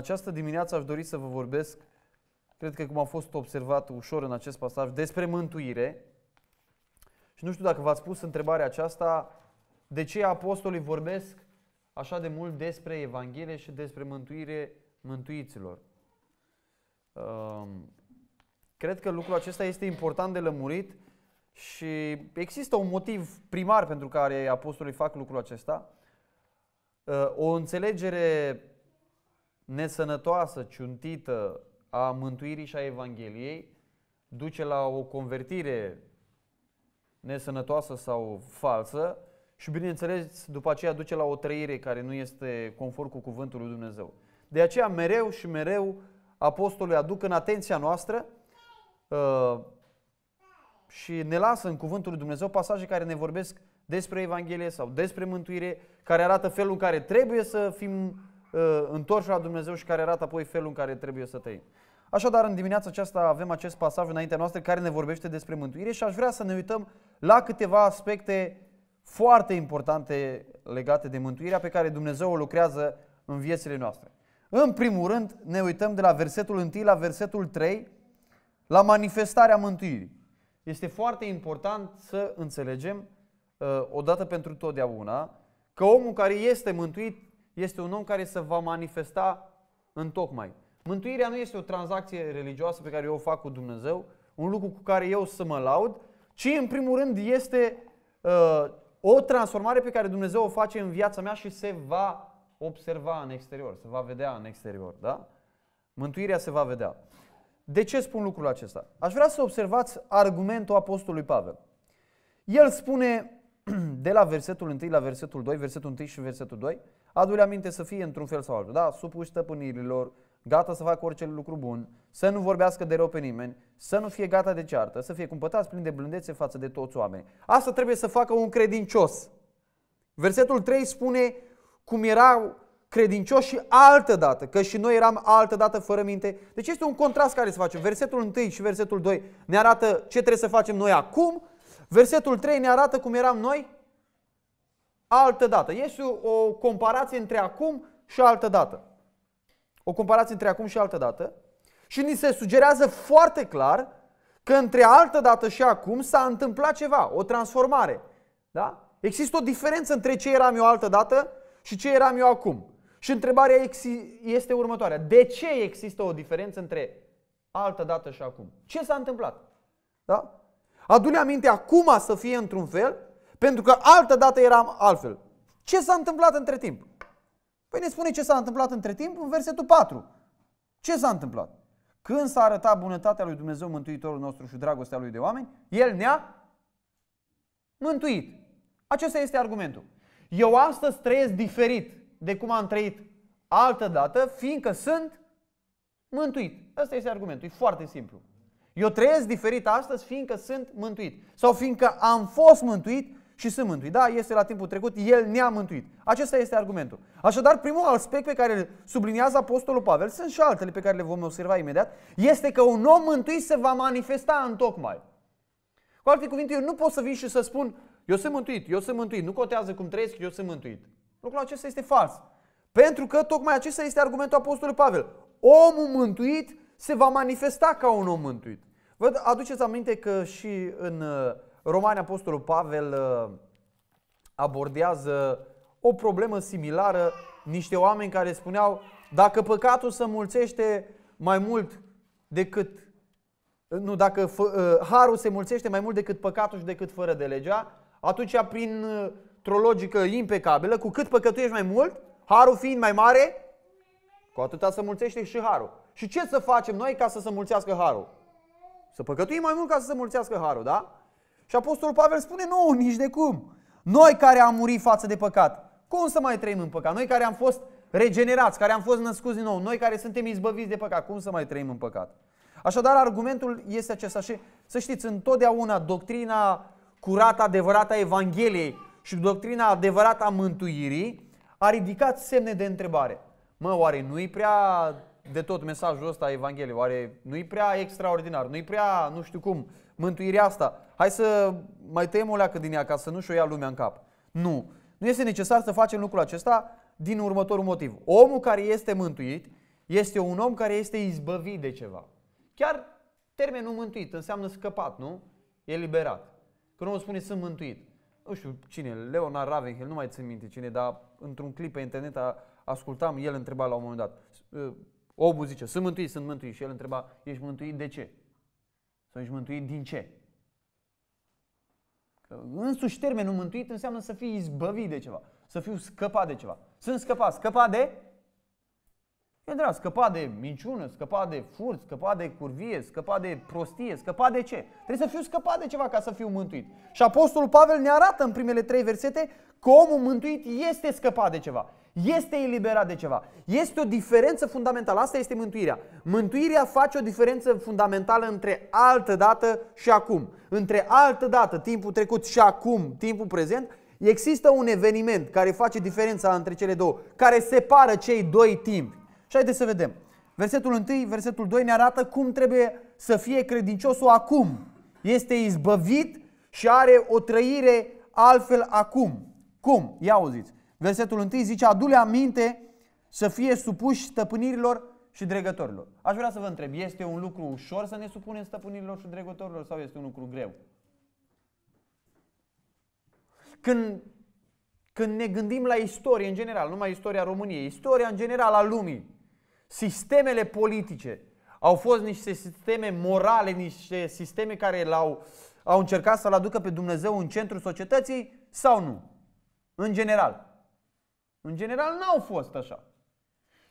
această dimineață aș dori să vă vorbesc, cred că cum a fost observat ușor în acest pasaj, despre mântuire. Și nu știu dacă v-ați pus întrebarea aceasta, de ce apostolii vorbesc așa de mult despre Evanghelie și despre mântuire mântuiților. Ehm, cred că lucrul acesta este important de lămurit și există un motiv primar pentru care apostolii fac lucrul acesta. Ehm, o înțelegere nesănătoasă, ciuntită a mântuirii și a Evangheliei duce la o convertire nesănătoasă sau falsă și, bineînțeles, după aceea duce la o trăire care nu este conform cu cuvântul lui Dumnezeu. De aceea, mereu și mereu, apostolul aduc în atenția noastră uh, și ne lasă în cuvântul lui Dumnezeu pasaje care ne vorbesc despre Evanghelie sau despre mântuire, care arată felul în care trebuie să fim Uh, întorși la Dumnezeu și care arată apoi felul în care trebuie să trăim. Așadar, în dimineața aceasta avem acest pasaj înaintea noastră care ne vorbește despre mântuire și aș vrea să ne uităm la câteva aspecte foarte importante legate de mântuirea pe care Dumnezeu o lucrează în viețile noastre. În primul rând, ne uităm de la versetul 1 la versetul 3, la manifestarea mântuirii. Este foarte important să înțelegem, uh, odată pentru totdeauna, că omul care este mântuit este un om care se va manifesta în tocmai. Mântuirea nu este o tranzacție religioasă pe care eu o fac cu Dumnezeu, un lucru cu care eu să mă laud, ci în primul rând este uh, o transformare pe care Dumnezeu o face în viața mea și se va observa în exterior, se va vedea în exterior, da? Mântuirea se va vedea. De ce spun lucrul acesta? Aș vrea să observați argumentul apostolului Pavel. El spune de la versetul 1 la versetul 2, versetul 1 și versetul 2, adu-le aminte să fie într-un fel sau altul, da, supuși stăpânirilor, gata să facă orice lucru bun, să nu vorbească de rău pe nimeni, să nu fie gata de ceartă, să fie cumpătați plin de blândețe față de toți oamenii. Asta trebuie să facă un credincios. Versetul 3 spune cum erau credincioși și altă dată, că și noi eram altă dată fără minte. Deci este un contrast care se face. Versetul 1 și versetul 2 ne arată ce trebuie să facem noi acum, versetul 3 ne arată cum eram noi altă dată. Este o comparație între acum și altă dată. O comparație între acum și altă dată. Și ni se sugerează foarte clar că între altă dată și acum s-a întâmplat ceva, o transformare. Da? Există o diferență între ce eram eu altă dată și ce eram eu acum. Și întrebarea este următoarea. De ce există o diferență între altă dată și acum? Ce s-a întâmplat? Da? Adune aminte acum să fie într-un fel pentru că altă dată eram altfel. Ce s-a întâmplat între timp? Păi ne spune ce s-a întâmplat între timp în versetul 4. Ce s-a întâmplat? Când s-a arătat bunătatea lui Dumnezeu Mântuitorul nostru și dragostea lui de oameni, El ne-a mântuit. Acesta este argumentul. Eu astăzi trăiesc diferit de cum am trăit altă dată, fiindcă sunt mântuit. Asta este argumentul, e foarte simplu. Eu trăiesc diferit astăzi fiindcă sunt mântuit. Sau fiindcă am fost mântuit și sunt mântuit. Da, este la timpul trecut, El ne-a mântuit. Acesta este argumentul. Așadar, primul aspect pe care îl subliniază Apostolul Pavel, sunt și altele pe care le vom observa imediat, este că un om mântuit se va manifesta în tocmai. Cu alte cuvinte, eu nu pot să vin și să spun, eu sunt mântuit, eu sunt mântuit, nu contează cum trăiesc, eu sunt mântuit. Lucrul acesta este fals. Pentru că tocmai acesta este argumentul Apostolului Pavel. Omul mântuit se va manifesta ca un om mântuit. Vă aduceți aminte că și în uh, Romani, Apostolul Pavel uh, abordează o problemă similară, niște oameni care spuneau, dacă păcatul se mulțește mai mult decât nu, dacă fă, uh, harul se mulțește mai mult decât păcatul și decât fără de legea, atunci prin uh, o logică impecabilă, cu cât păcătuiești mai mult, harul fiind mai mare, cu atâta se mulțește și harul. Și ce să facem noi ca să se mulțească harul? Să păcătuim mai mult ca să se mulțească harul, da? Și Apostolul Pavel spune, nu, nici de cum. Noi care am murit față de păcat, cum să mai trăim în păcat? Noi care am fost regenerați, care am fost născuți din nou, noi care suntem izbăviți de păcat, cum să mai trăim în păcat? Așadar, argumentul este acesta și să știți, întotdeauna doctrina curată, adevărată a Evangheliei și doctrina adevărată a mântuirii a ridicat semne de întrebare. Mă, oare nu-i prea de tot mesajul ăsta a Evangheliei? Oare nu-i prea extraordinar? Nu-i prea, nu știu cum, mântuirea asta. Hai să mai tăiem o leacă din ea ca să nu și-o ia lumea în cap. Nu. Nu este necesar să facem lucrul acesta din următorul motiv. Omul care este mântuit este un om care este izbăvit de ceva. Chiar termenul mântuit înseamnă scăpat, nu? E liberat. Când omul spune sunt mântuit. Nu știu cine, Leonard Ravenhill, nu mai țin minte cine, dar într-un clip pe internet a, ascultam, el întreba la un moment dat. Ă, omul zice, sunt mântuit, sunt mântuit. Și el întreba, ești mântuit de ce? Sau ești mântuit din ce? Că însuși termenul mântuit înseamnă să fii izbăvit de ceva, să fiu scăpat de ceva. Sunt scăpat, scăpat de? E drag, scăpat de minciună, scăpat de furt, scăpat de curvie, scăpat de prostie, scăpat de ce? Trebuie să fiu scăpat de ceva ca să fiu mântuit. Și Apostolul Pavel ne arată în primele trei versete că omul mântuit este scăpat de ceva. Este eliberat de ceva. Este o diferență fundamentală. Asta este mântuirea. Mântuirea face o diferență fundamentală între altă dată și acum. Între altă dată, timpul trecut și acum, timpul prezent, există un eveniment care face diferența între cele două, care separă cei doi timpi. Și haideți să vedem. Versetul 1, versetul 2 ne arată cum trebuie să fie credinciosul acum. Este izbăvit și are o trăire altfel acum. Cum? Ia auziți. Versetul 1 zice, adule aminte să fie supuși stăpânirilor și dregătorilor. Aș vrea să vă întreb, este un lucru ușor să ne supunem stăpânirilor și dregătorilor sau este un lucru greu? Când, când ne gândim la istorie în general, numai istoria României, istoria în general a lumii, sistemele politice au fost niște sisteme morale, niște sisteme care l-au, au încercat să-L aducă pe Dumnezeu în centrul societății sau nu? În general. În general n-au fost așa.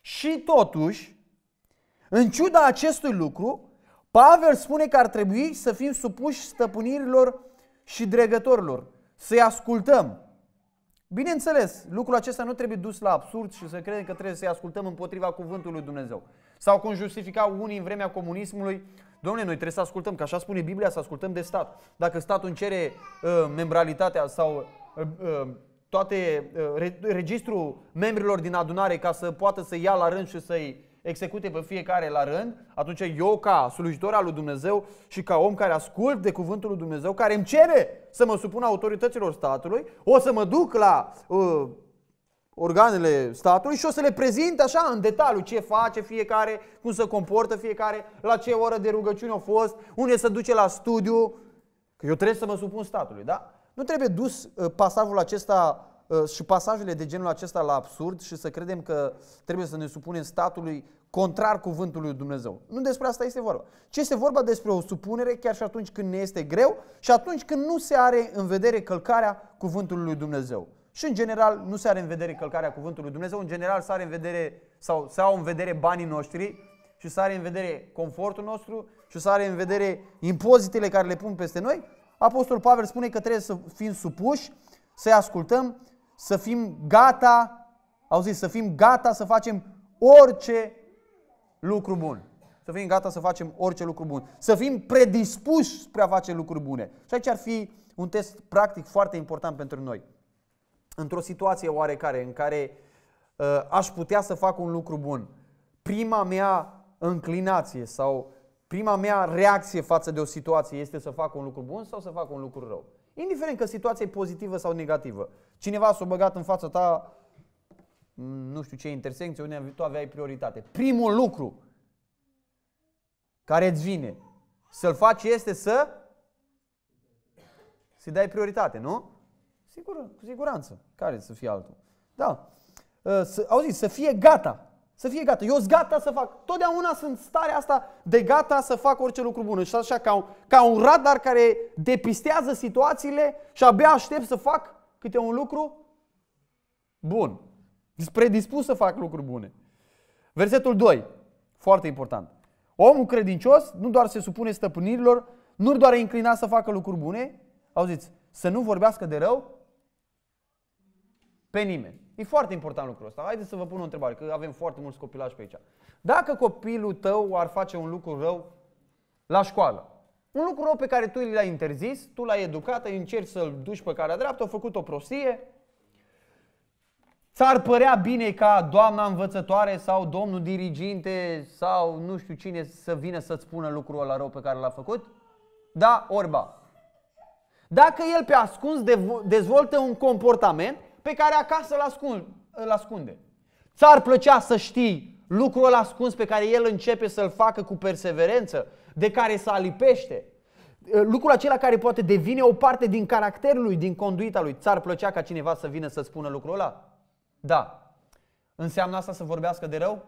Și totuși, în ciuda acestui lucru, Pavel spune că ar trebui să fim supuși stăpânirilor și dregătorilor, să-i ascultăm. Bineînțeles, lucrul acesta nu trebuie dus la absurd și să credem că trebuie să-i ascultăm împotriva cuvântului Dumnezeu. Sau cum justificau unii în vremea comunismului, domnule, noi trebuie să ascultăm, că așa spune Biblia, să ascultăm de stat. Dacă statul îmi cere uh, membralitatea sau uh, uh, toate uh, registrul membrilor din adunare ca să poată să ia la rând și să-i execute pe fiecare la rând, atunci eu ca slujitor al lui Dumnezeu și ca om care ascult de cuvântul lui Dumnezeu, care îmi cere să mă supun autorităților statului, o să mă duc la uh, organele statului și o să le prezint așa în detaliu ce face fiecare, cum se comportă fiecare, la ce oră de rugăciune a fost, unde se duce la studiu, că eu trebuie să mă supun statului, da? Nu trebuie dus uh, pasajul acesta uh, și pasajele de genul acesta la absurd și să credem că trebuie să ne supunem statului contrar cuvântului lui Dumnezeu. Nu despre asta este vorba. Ce este vorba despre o supunere chiar și atunci când ne este greu și atunci când nu se are în vedere călcarea cuvântului lui Dumnezeu. Și în general nu se are în vedere călcarea cuvântului lui Dumnezeu, în general se are în vedere sau se au în vedere banii noștri și se are în vedere confortul nostru și se are în vedere impozitele care le pun peste noi Apostolul Pavel spune că trebuie să fim supuși, să-i ascultăm, să fim gata, zis, să fim gata să facem orice lucru bun. Să fim gata să facem orice lucru bun. Să fim predispuși spre a face lucruri bune. Și aici ar fi un test practic foarte important pentru noi. Într-o situație oarecare în care uh, aș putea să fac un lucru bun, prima mea înclinație sau prima mea reacție față de o situație este să fac un lucru bun sau să fac un lucru rău. Indiferent că situația e pozitivă sau negativă. Cineva s-a băgat în fața ta, mm, nu știu ce intersecție, unde tu aveai prioritate. Primul lucru care îți vine să-l faci este să să dai prioritate, nu? Sigur, cu siguranță. Care să fie altul? Da. Ă, să, auzi, să fie gata. Să fie gata. Eu sunt gata să fac. Totdeauna sunt starea asta de gata să fac orice lucru bun. Și așa ca un, ca un radar care depistează situațiile și abia aștept să fac câte un lucru bun. Predispus să fac lucruri bune. Versetul 2. Foarte important. Omul credincios nu doar se supune stăpânirilor, nu doar e înclinat să facă lucruri bune, auziți, să nu vorbească de rău pe nimeni. E foarte important lucrul ăsta. Haideți să vă pun o întrebare, că avem foarte mulți copilași pe aici. Dacă copilul tău ar face un lucru rău la școală, un lucru rău pe care tu l-ai interzis, tu l-ai educat, ai încerci să-l duci pe a dreaptă, a făcut o prostie, ți-ar părea bine ca doamna învățătoare sau domnul diriginte sau nu știu cine să vină să-ți spună lucrul ăla rău pe care l-a făcut? Da, orba. Dacă el pe ascuns dezvoltă un comportament pe care acasă îl, ascund, îl ascunde. Ți-ar plăcea să știi lucrul ăla ascuns pe care el începe să-l facă cu perseverență, de care se alipește. Eh, lucrul acela care poate devine o parte din caracterul lui, din conduita lui. Ți-ar plăcea ca cineva să vină să spună lucrul ăla? Da. Înseamnă asta să vorbească de rău?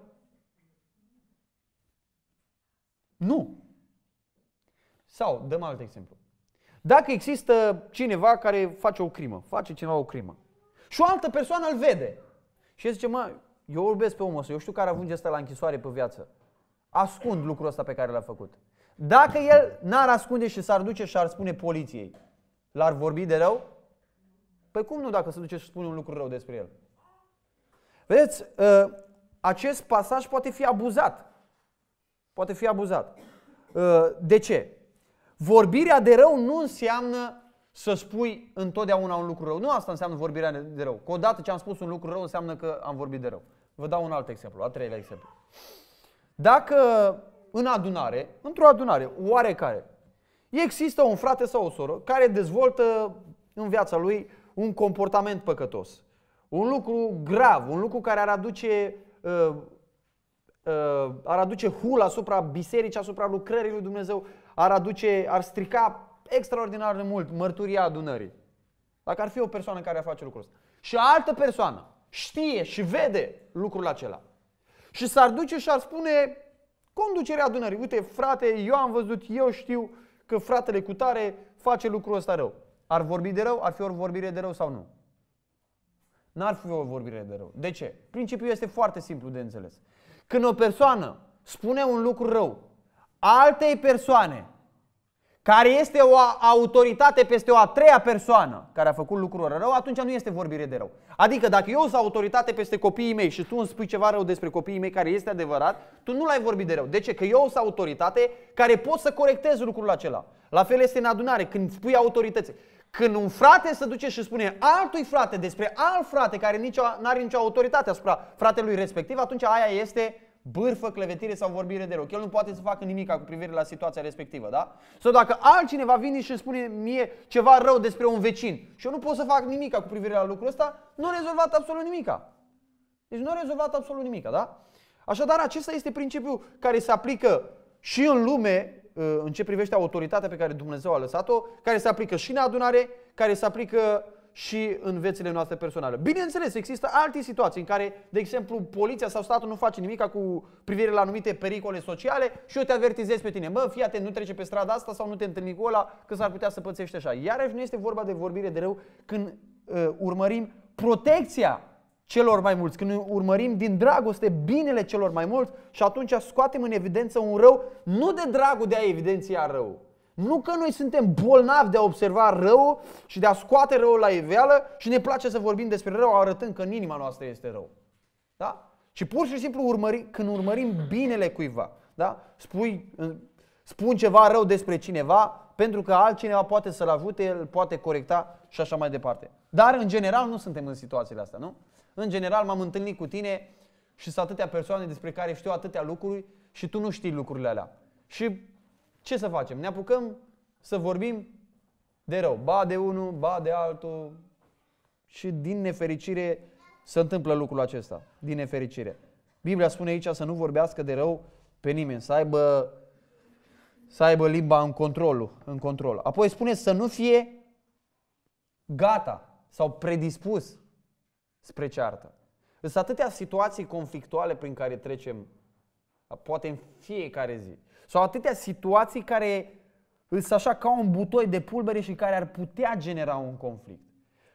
Nu. Sau, dăm alt exemplu. Dacă există cineva care face o crimă, face cineva o crimă, și o altă persoană îl vede. Și el zice, mă, eu urmez pe omul ăsta, eu știu care ajunge asta la închisoare pe viață. Ascund lucrul ăsta pe care l-a făcut. Dacă el n-ar ascunde și s-ar duce și ar spune poliției, l-ar vorbi de rău? Păi cum nu dacă se duce și spune un lucru rău despre el? Vedeți, ă, acest pasaj poate fi abuzat. Poate fi abuzat. Ă, de ce? Vorbirea de rău nu înseamnă să spui întotdeauna un lucru rău. Nu asta înseamnă vorbirea de rău. Că odată ce am spus un lucru rău înseamnă că am vorbit de rău. Vă dau un alt exemplu, a treilea exemplu. Dacă în adunare, într-o adunare oarecare, există un frate sau o soră care dezvoltă în viața lui un comportament păcătos, un lucru grav, un lucru care ar aduce, uh, uh, ar aduce hul asupra bisericii, asupra lucrării lui Dumnezeu, ar, aduce, ar strica extraordinar de mult mărturia adunării. Dacă ar fi o persoană care face lucrul ăsta. Și altă persoană știe și vede lucrul acela. Și s-ar duce și ar spune conducerea adunării. Uite, frate, eu am văzut, eu știu că fratele cu tare face lucrul ăsta rău. Ar vorbi de rău? Ar fi o vorbire de rău sau nu? N-ar fi o vorbire de rău. De ce? Principiul este foarte simplu de înțeles. Când o persoană spune un lucru rău altei persoane, care este o autoritate peste o a treia persoană care a făcut lucrurile rău, atunci nu este vorbire de rău. Adică dacă eu sunt autoritate peste copiii mei și tu îmi spui ceva rău despre copiii mei care este adevărat, tu nu l-ai vorbit de rău. De ce? Că eu sunt autoritate care pot să corectez lucrul acela. La fel este în adunare, când spui autorități. Când un frate se duce și spune altui frate despre alt frate care nu are nicio autoritate asupra fratelui respectiv, atunci aia este bârfă, clevetire sau vorbire de rău. El nu poate să facă nimic cu privire la situația respectivă, da? Sau dacă altcineva vine și îmi spune mie ceva rău despre un vecin și eu nu pot să fac nimic cu privire la lucrul ăsta, nu a rezolvat absolut nimic. Deci nu a rezolvat absolut nimic, da? Așadar, acesta este principiul care se aplică și în lume, uh, în ce privește autoritatea pe care Dumnezeu a lăsat-o, care se aplică și în adunare, care se aplică și în viețile noastre personale. Bineînțeles, există alte situații în care, de exemplu, poliția sau statul nu face nimic cu privire la anumite pericole sociale și eu te avertizez pe tine. Mă, fii atent, nu trece pe strada asta sau nu te întâlni cu ăla, că s-ar putea să pățești așa. Iarăși nu este vorba de vorbire de rău când uh, urmărim protecția celor mai mulți, când urmărim din dragoste binele celor mai mulți și atunci scoatem în evidență un rău nu de dragul de a evidenția rău, nu că noi suntem bolnavi de a observa rău și de a scoate răul la iveală și ne place să vorbim despre rău arătând că în inima noastră este rău. Da? Și pur și simplu urmări, când urmărim binele cuiva, da? Spui, spun ceva rău despre cineva pentru că altcineva poate să-l ajute, îl poate corecta și așa mai departe. Dar în general nu suntem în situațiile astea, nu? În general m-am întâlnit cu tine și sunt atâtea persoane despre care știu atâtea lucruri și tu nu știi lucrurile alea. Și ce să facem? Ne apucăm să vorbim de rău. Ba de unul, ba de altul. Și din nefericire se întâmplă lucrul acesta. Din nefericire. Biblia spune aici să nu vorbească de rău pe nimeni, să aibă, să aibă limba în, control, în control. Apoi spune să nu fie gata sau predispus spre ceartă. Sunt atâtea situații conflictuale prin care trecem, poate în fiecare zi. Sau atâtea situații care sunt așa ca un butoi de pulbere și care ar putea genera un conflict.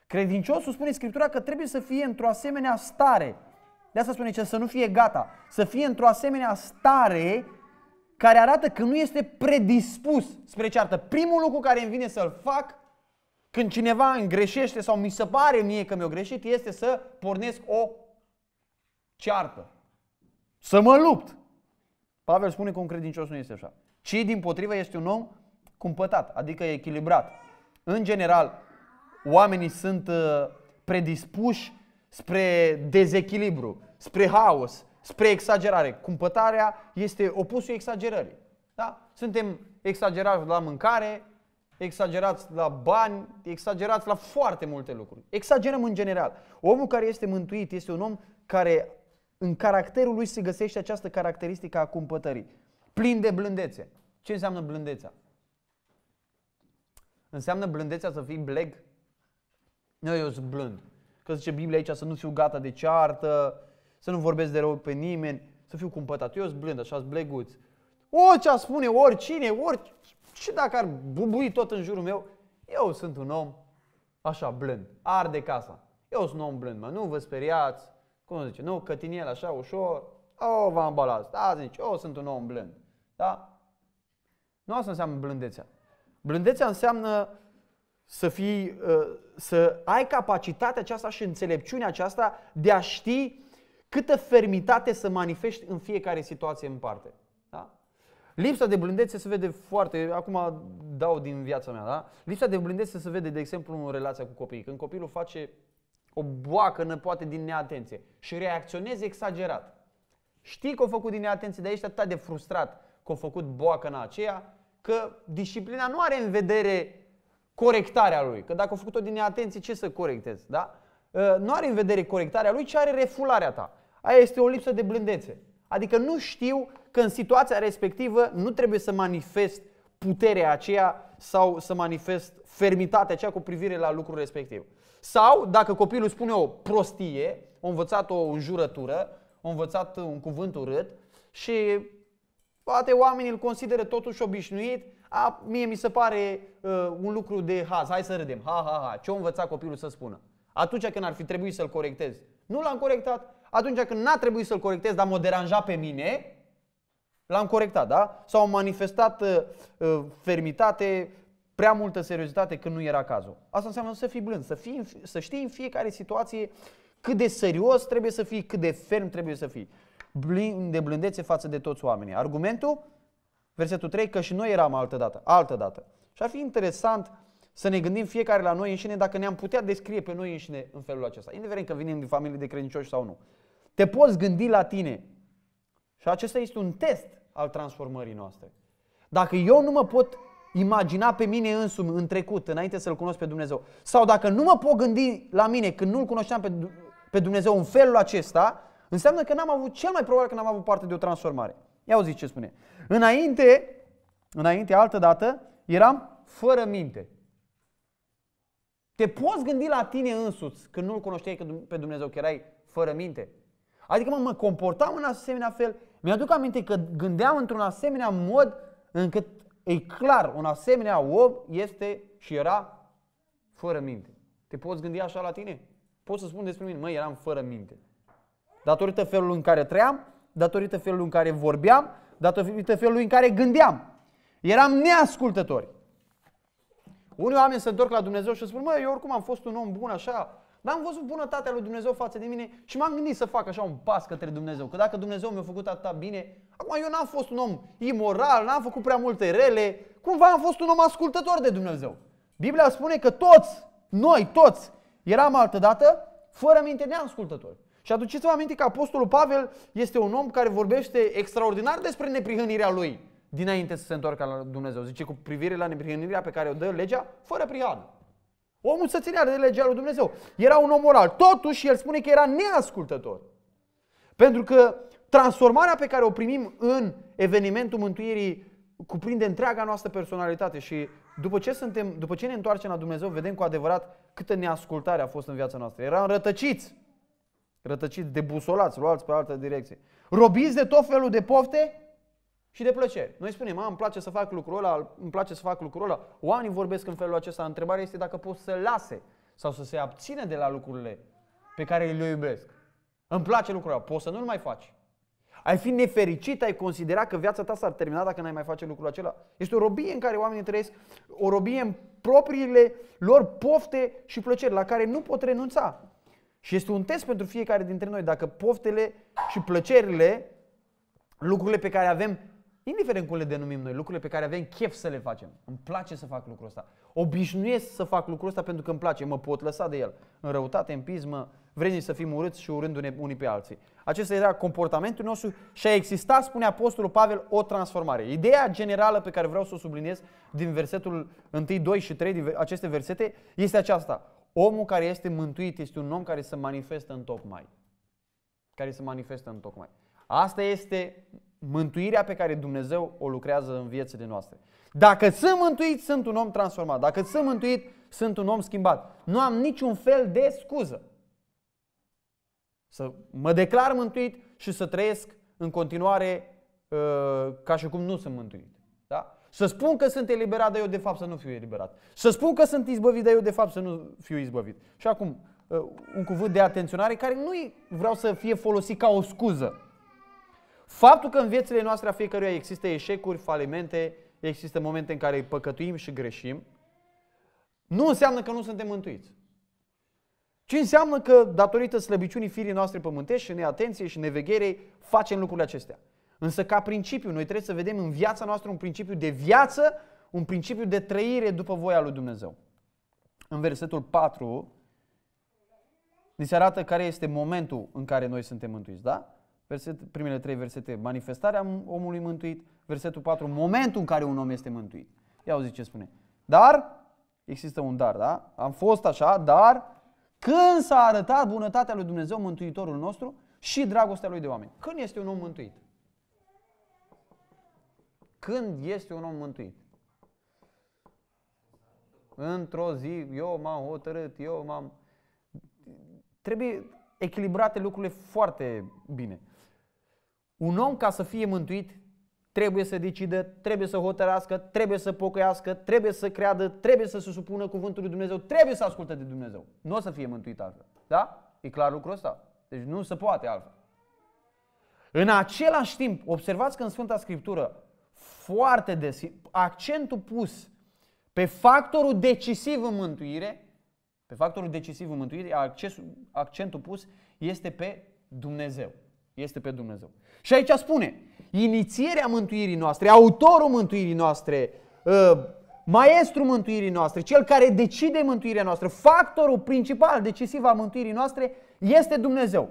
Credinciosul spune Scriptura că trebuie să fie într-o asemenea stare. De asta spune ce să nu fie gata. Să fie într-o asemenea stare care arată că nu este predispus spre ceartă. Primul lucru care îmi vine să-l fac când cineva îmi greșește sau mi se pare mie că mi-a greșit este să pornesc o ceartă. Să mă lupt. Pavel spune că un credincios nu este așa. Ci din potrivă este un om cumpătat, adică echilibrat. În general, oamenii sunt uh, predispuși spre dezechilibru, spre haos, spre exagerare. Cumpătarea este opusul exagerării. Da? Suntem exagerați la mâncare, exagerați la bani, exagerați la foarte multe lucruri. Exagerăm în general. Omul care este mântuit este un om care în caracterul lui se găsește această caracteristică a cumpătării. Plin de blândețe. Ce înseamnă blândețea? Înseamnă blândețea să fii bleg? Nu, eu sunt blând. Că zice Biblia aici să nu fiu gata de ceartă, să nu vorbesc de rău pe nimeni, să fiu cumpătat. Eu sunt blând, așa sunt bleguț. Orice spune oricine, orice, Și dacă ar bubui tot în jurul meu, eu sunt un om așa blând. Arde casa. Eu sunt un om blând, mă, nu vă speriați cum zice, nu, cătiniel așa ușor, o, v-am balat, da, zici, o, sunt un om blând. Da? Nu asta înseamnă blândețea. Blândețea înseamnă să, fii, ă, să ai capacitatea aceasta și înțelepciunea aceasta de a ști câtă fermitate să manifesti în fiecare situație în parte. Da? Lipsa de blândețe se vede foarte, acum dau din viața mea, da? Lipsa de blândețe se vede, de exemplu, în relația cu copiii. Când copilul face o ne poate din neatenție și reacționezi exagerat. Știi că o făcut din neatenție, dar ești atât de frustrat că o făcut în aceea, că disciplina nu are în vedere corectarea lui. Că dacă o făcut-o din neatenție, ce să corectezi? Da? Ă, nu are în vedere corectarea lui, ci are refularea ta. Aia este o lipsă de blândețe. Adică nu știu că în situația respectivă nu trebuie să manifest puterea aceea sau să manifest fermitatea aceea cu privire la lucrul respectiv. Sau dacă copilul spune o prostie, a învățat o înjurătură, a învățat un cuvânt urât și poate oamenii îl consideră totuși obișnuit, a, mie mi se pare uh, un lucru de haz, hai să râdem, ha, ha, ha, ce a învățat copilul să spună? Atunci când ar fi trebuit să-l corectez, nu l-am corectat. Atunci când n-a trebuit să-l corectez, dar m-a deranjat pe mine, l-am corectat, da? S-au manifestat uh, uh fermitate, prea multă seriozitate când nu era cazul. Asta înseamnă să fii blând, să, fii, să știi în fiecare situație cât de serios trebuie să fii, cât de ferm trebuie să fii. Blin, de blândețe față de toți oamenii. Argumentul? Versetul 3, că și noi eram altă dată. Altă dată. Și ar fi interesant să ne gândim fiecare la noi înșine dacă ne-am putea descrie pe noi înșine în felul acesta, indiferent că venim din familie de credincioși sau nu. Te poți gândi la tine. Și acesta este un test al transformării noastre. Dacă eu nu mă pot imagina pe mine însumi în trecut, înainte să-L cunosc pe Dumnezeu, sau dacă nu mă pot gândi la mine când nu-L cunoșteam pe, pe Dumnezeu în felul acesta, înseamnă că n-am avut, cel mai probabil că n-am avut parte de o transformare. Ia auziți ce spune. Înainte, înainte, altă dată, eram fără minte. Te poți gândi la tine însuți când nu-L cunoșteai pe Dumnezeu, că erai fără minte? Adică mă, mă comportam în asemenea fel, mi-aduc aminte că gândeam într-un asemenea mod încât E clar, un asemenea om este și era fără minte. Te poți gândi așa la tine? Poți să spun despre mine, măi, eram fără minte. Datorită felului în care trăiam, datorită felului în care vorbeam, datorită felului în care gândeam. Eram neascultători. Unii oameni se întorc la Dumnezeu și spun, măi, eu oricum am fost un om bun așa, dar am văzut bunătatea lui Dumnezeu față de mine și m-am gândit să fac așa un pas către Dumnezeu. Că dacă Dumnezeu mi-a făcut atâta bine, acum eu n-am fost un om imoral, n-am făcut prea multe rele, cumva am fost un om ascultător de Dumnezeu. Biblia spune că toți, noi toți, eram altădată fără minte neascultători. Și aduceți-vă aminte că Apostolul Pavel este un om care vorbește extraordinar despre neprihănirea lui dinainte să se întoarcă la Dumnezeu. Zice cu privire la neprihănirea pe care o dă legea, fără prihană. Omul să ținea de legea lui Dumnezeu. Era un om moral. Totuși, el spune că era neascultător. Pentru că transformarea pe care o primim în evenimentul mântuirii cuprinde întreaga noastră personalitate și după ce, suntem, după ce ne întoarcem la Dumnezeu, vedem cu adevărat câtă neascultare a fost în viața noastră. Eram rătăciți, rătăciți, debusolați, luați pe altă direcție. Robiți de tot felul de pofte și de plăcere. Noi spunem, a, îmi place să fac lucrul ăla, îmi place să fac lucrul ăla. Oamenii vorbesc în felul acesta. Întrebarea este dacă pot să lase sau să se abține de la lucrurile pe care le iubesc. Îmi place lucrul ăla, poți să nu-l mai faci. Ai fi nefericit, ai considera că viața ta s-ar termina dacă n-ai mai face lucrul acela. Este o robie în care oamenii trăiesc, o robie în propriile lor pofte și plăceri, la care nu pot renunța. Și este un test pentru fiecare dintre noi, dacă poftele și plăcerile, lucrurile pe care avem indiferent cum le denumim noi, lucrurile pe care avem chef să le facem. Îmi place să fac lucrul ăsta. Obișnuiesc să fac lucrul ăsta pentru că îmi place, mă pot lăsa de el. În răutate, în pismă, vrei să fim urâți și urându-ne unii pe alții. Acesta era comportamentul nostru și a existat, spune Apostolul Pavel, o transformare. Ideea generală pe care vreau să o subliniez din versetul 1, 2 și 3 din aceste versete este aceasta. Omul care este mântuit este un om care se manifestă în tocmai. Care se manifestă în tocmai. Asta este mântuirea pe care Dumnezeu o lucrează în viețile noastre. Dacă sunt mântuit, sunt un om transformat. Dacă sunt mântuit, sunt un om schimbat. Nu am niciun fel de scuză. Să mă declar mântuit și să trăiesc în continuare uh, ca și cum nu sunt mântuit. Da? Să spun că sunt eliberat, dar eu de fapt să nu fiu eliberat. Să spun că sunt izbăvit, dar eu de fapt să nu fiu izbăvit. Și acum, uh, un cuvânt de atenționare care nu vreau să fie folosit ca o scuză. Faptul că în viețile noastre a fiecăruia există eșecuri, falimente, există momente în care păcătuim și greșim, nu înseamnă că nu suntem mântuiți. Ci înseamnă că, datorită slăbiciunii firii noastre pământești și neatenției și nevegherei, facem lucrurile acestea. Însă, ca principiu, noi trebuie să vedem în viața noastră un principiu de viață, un principiu de trăire după voia lui Dumnezeu. În versetul 4, ni se arată care este momentul în care noi suntem mântuiți, da? Verset, primele trei versete, manifestarea omului mântuit, versetul 4, momentul în care un om este mântuit. Ia uzi ce spune. Dar, există un dar, da? Am fost așa, dar când s-a arătat bunătatea lui Dumnezeu, Mântuitorul nostru, și dragostea lui de oameni. Când este un om mântuit? Când este un om mântuit? Într-o zi, eu m-am hotărât, eu m-am... Trebuie echilibrate lucrurile foarte bine. Un om ca să fie mântuit trebuie să decidă, trebuie să hotărească, trebuie să pocăiască, trebuie să creadă, trebuie să se supună cuvântul lui Dumnezeu, trebuie să asculte de Dumnezeu. Nu o să fie mântuit altfel. Da? E clar lucrul ăsta. Deci nu se poate altfel. În același timp, observați că în Sfânta Scriptură foarte des accentul pus pe factorul decisiv în mântuire, pe factorul decisiv în mântuire, accesul, accentul pus este pe Dumnezeu este pe Dumnezeu. Și aici spune, inițierea mântuirii noastre, autorul mântuirii noastre, ă, maestru mântuirii noastre, cel care decide mântuirea noastră, factorul principal decisiv a mântuirii noastre este Dumnezeu.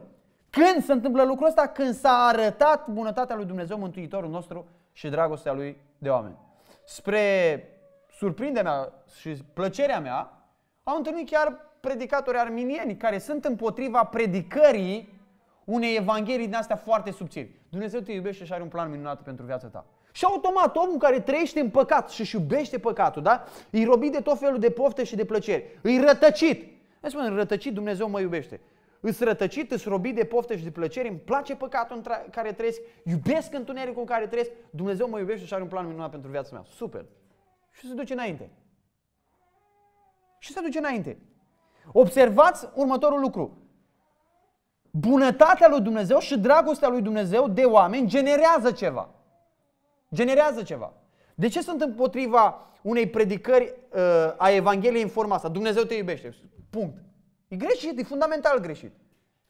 Când se întâmplă lucrul ăsta? Când s-a arătat bunătatea lui Dumnezeu, Mântuitorul nostru și dragostea lui de oameni. Spre surprinderea mea și plăcerea mea, am întâlnit chiar predicatori arminieni care sunt împotriva predicării unei evanghelii din astea foarte subțiri. Dumnezeu te iubește și are un plan minunat pentru viața ta. Și automat, omul care trăiește în păcat și își iubește păcatul, da? Îi robit de tot felul de pofte și de plăceri. Îi rătăcit. Hai să rătăcit, Dumnezeu mă iubește. Îți rătăcit, îți robit de pofte și de plăceri, îmi place păcatul în tra- care trăiesc, iubesc întunericul în care trăiesc, Dumnezeu mă iubește și are un plan minunat pentru viața mea. Super! Și se duce înainte. Și se duce înainte. Observați următorul lucru bunătatea lui Dumnezeu și dragostea lui Dumnezeu de oameni generează ceva. Generează ceva. De ce sunt împotriva unei predicări uh, a Evangheliei în forma asta? Dumnezeu te iubește. Punct. E greșit, e fundamental greșit.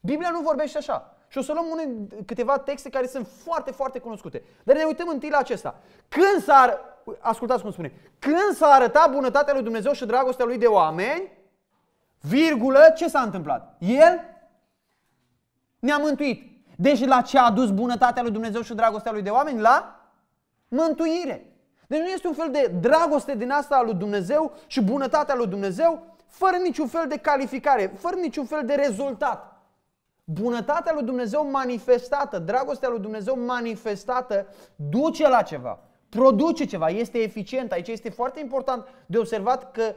Biblia nu vorbește așa. Și o să luăm une, câteva texte care sunt foarte, foarte cunoscute. Dar ne uităm întâi la acesta. Când s-a, ascultați cum spune, când s-a arătat bunătatea lui Dumnezeu și dragostea lui de oameni, virgulă, ce s-a întâmplat? El ne-a mântuit. Deci la ce a adus bunătatea lui Dumnezeu și dragostea lui de oameni? La mântuire. Deci nu este un fel de dragoste din asta a lui Dumnezeu și bunătatea lui Dumnezeu fără niciun fel de calificare, fără niciun fel de rezultat. Bunătatea lui Dumnezeu manifestată, dragostea lui Dumnezeu manifestată duce la ceva produce ceva, este eficient. Aici este foarte important de observat că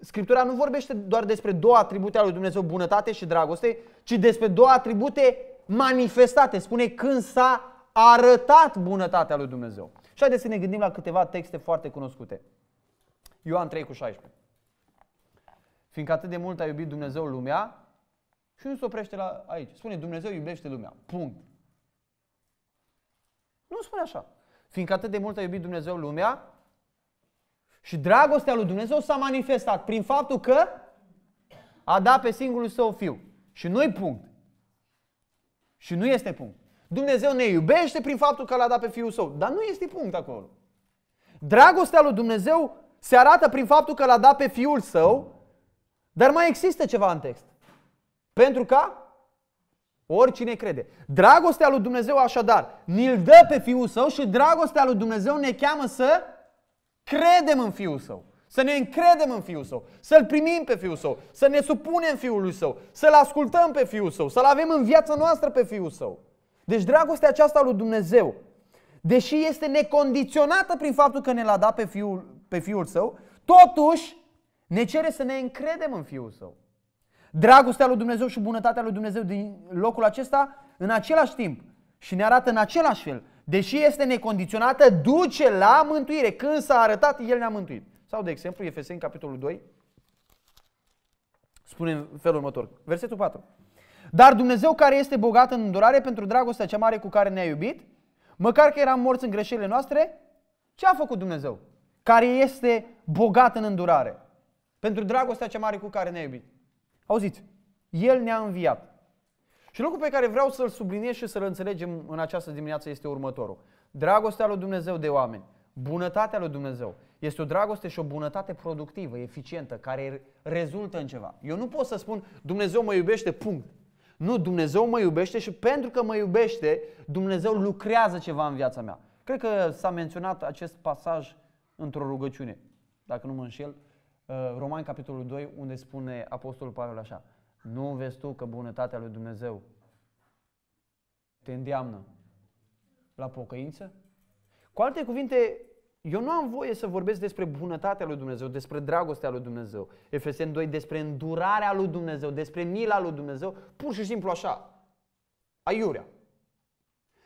Scriptura nu vorbește doar despre două atribute ale lui Dumnezeu, bunătate și dragoste, ci despre două atribute manifestate. Spune când s-a arătat bunătatea lui Dumnezeu. Și haideți să ne gândim la câteva texte foarte cunoscute. Ioan 3 cu 16. Fiindcă atât de mult a iubit Dumnezeu lumea și nu se oprește la aici. Spune Dumnezeu iubește lumea. Punct. Nu spune așa. Fiindcă atât de mult a iubit Dumnezeu lumea și dragostea lui Dumnezeu s-a manifestat prin faptul că a dat pe singurul său fiu. Și nu-i punct. Și nu este punct. Dumnezeu ne iubește prin faptul că l-a dat pe fiul său. Dar nu este punct acolo. Dragostea lui Dumnezeu se arată prin faptul că l-a dat pe fiul său, dar mai există ceva în text. Pentru ca Oricine crede. Dragostea lui Dumnezeu așadar ni-l dă pe Fiul Său și dragostea lui Dumnezeu ne cheamă să credem în Fiul Său. Să ne încredem în Fiul Său, să-L primim pe Fiul Său, să ne supunem Fiului Său, să-L ascultăm pe Fiul Său, să-L avem în viața noastră pe Fiul Său. Deci dragostea aceasta lui Dumnezeu, deși este necondiționată prin faptul că ne l-a dat pe Fiul, pe Fiul Său, totuși ne cere să ne încredem în Fiul Său dragostea lui Dumnezeu și bunătatea lui Dumnezeu din locul acesta în același timp și ne arată în același fel. Deși este necondiționată, duce la mântuire. Când s-a arătat, El ne-a mântuit. Sau, de exemplu, Efeseni, capitolul 2, spune în felul următor, versetul 4. Dar Dumnezeu care este bogat în îndurare pentru dragostea cea mare cu care ne-a iubit, măcar că eram morți în greșelile noastre, ce a făcut Dumnezeu? Care este bogat în îndurare pentru dragostea cea mare cu care ne-a iubit. Auziți, El ne-a înviat. Și lucrul pe care vreau să-l subliniez și să-l înțelegem în această dimineață este următorul. Dragostea lui Dumnezeu de oameni, bunătatea lui Dumnezeu, este o dragoste și o bunătate productivă, eficientă, care rezultă în ceva. Eu nu pot să spun Dumnezeu mă iubește, punct. Nu, Dumnezeu mă iubește și pentru că mă iubește, Dumnezeu lucrează ceva în viața mea. Cred că s-a menționat acest pasaj într-o rugăciune, dacă nu mă înșel, Uh, Roman, capitolul 2, unde spune Apostolul Pavel așa, nu vezi tu că bunătatea lui Dumnezeu te îndeamnă la pocăință? Cu alte cuvinte, eu nu am voie să vorbesc despre bunătatea lui Dumnezeu, despre dragostea lui Dumnezeu, Efeseni 2, despre îndurarea lui Dumnezeu, despre mila lui Dumnezeu, pur și simplu așa, aiurea.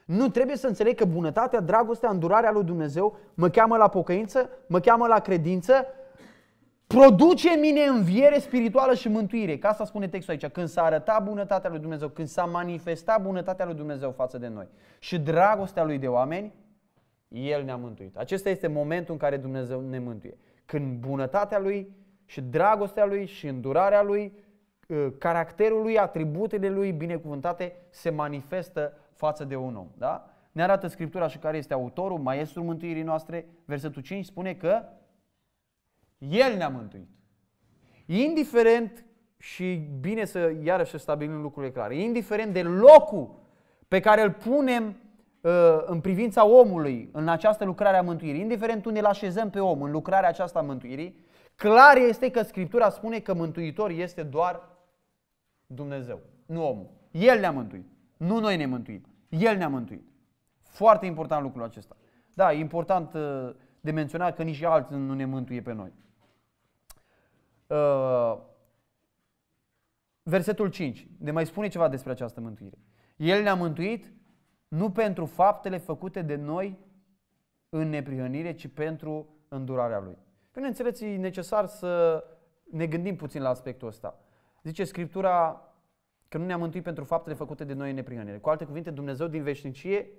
Nu trebuie să înțeleg că bunătatea, dragostea, îndurarea lui Dumnezeu mă cheamă la pocăință, mă cheamă la credință, produce în mine înviere spirituală și mântuire. Ca asta spune textul aici. Când s-a arătat bunătatea lui Dumnezeu, când s-a manifestat bunătatea lui Dumnezeu față de noi și dragostea lui de oameni, El ne-a mântuit. Acesta este momentul în care Dumnezeu ne mântuie. Când bunătatea Lui și dragostea Lui și îndurarea Lui, ă, caracterul Lui, atributele Lui binecuvântate se manifestă față de un om. Da? Ne arată Scriptura și care este autorul, maestrul mântuirii noastre, versetul 5 spune că el ne-a mântuit. Indiferent și bine să iarăși să stabilim lucrurile clare, indiferent de locul pe care îl punem uh, în privința omului, în această lucrare a mântuirii, indiferent unde îl așezăm pe om, în lucrarea aceasta a mântuirii, clar este că Scriptura spune că mântuitor este doar Dumnezeu, nu omul. El ne-a mântuit, nu noi ne mântuim. El ne-a mântuit. Foarte important lucrul acesta. Da, important important uh, de menționat că nici alții nu ne mântuie pe noi. Uh, versetul 5 ne mai spune ceva despre această mântuire. El ne-a mântuit nu pentru faptele făcute de noi în neprihănire, ci pentru îndurarea Lui. Bineînțeles, e necesar să ne gândim puțin la aspectul ăsta. Zice Scriptura că nu ne-a mântuit pentru faptele făcute de noi în neprihănire. Cu alte cuvinte, Dumnezeu din veșnicie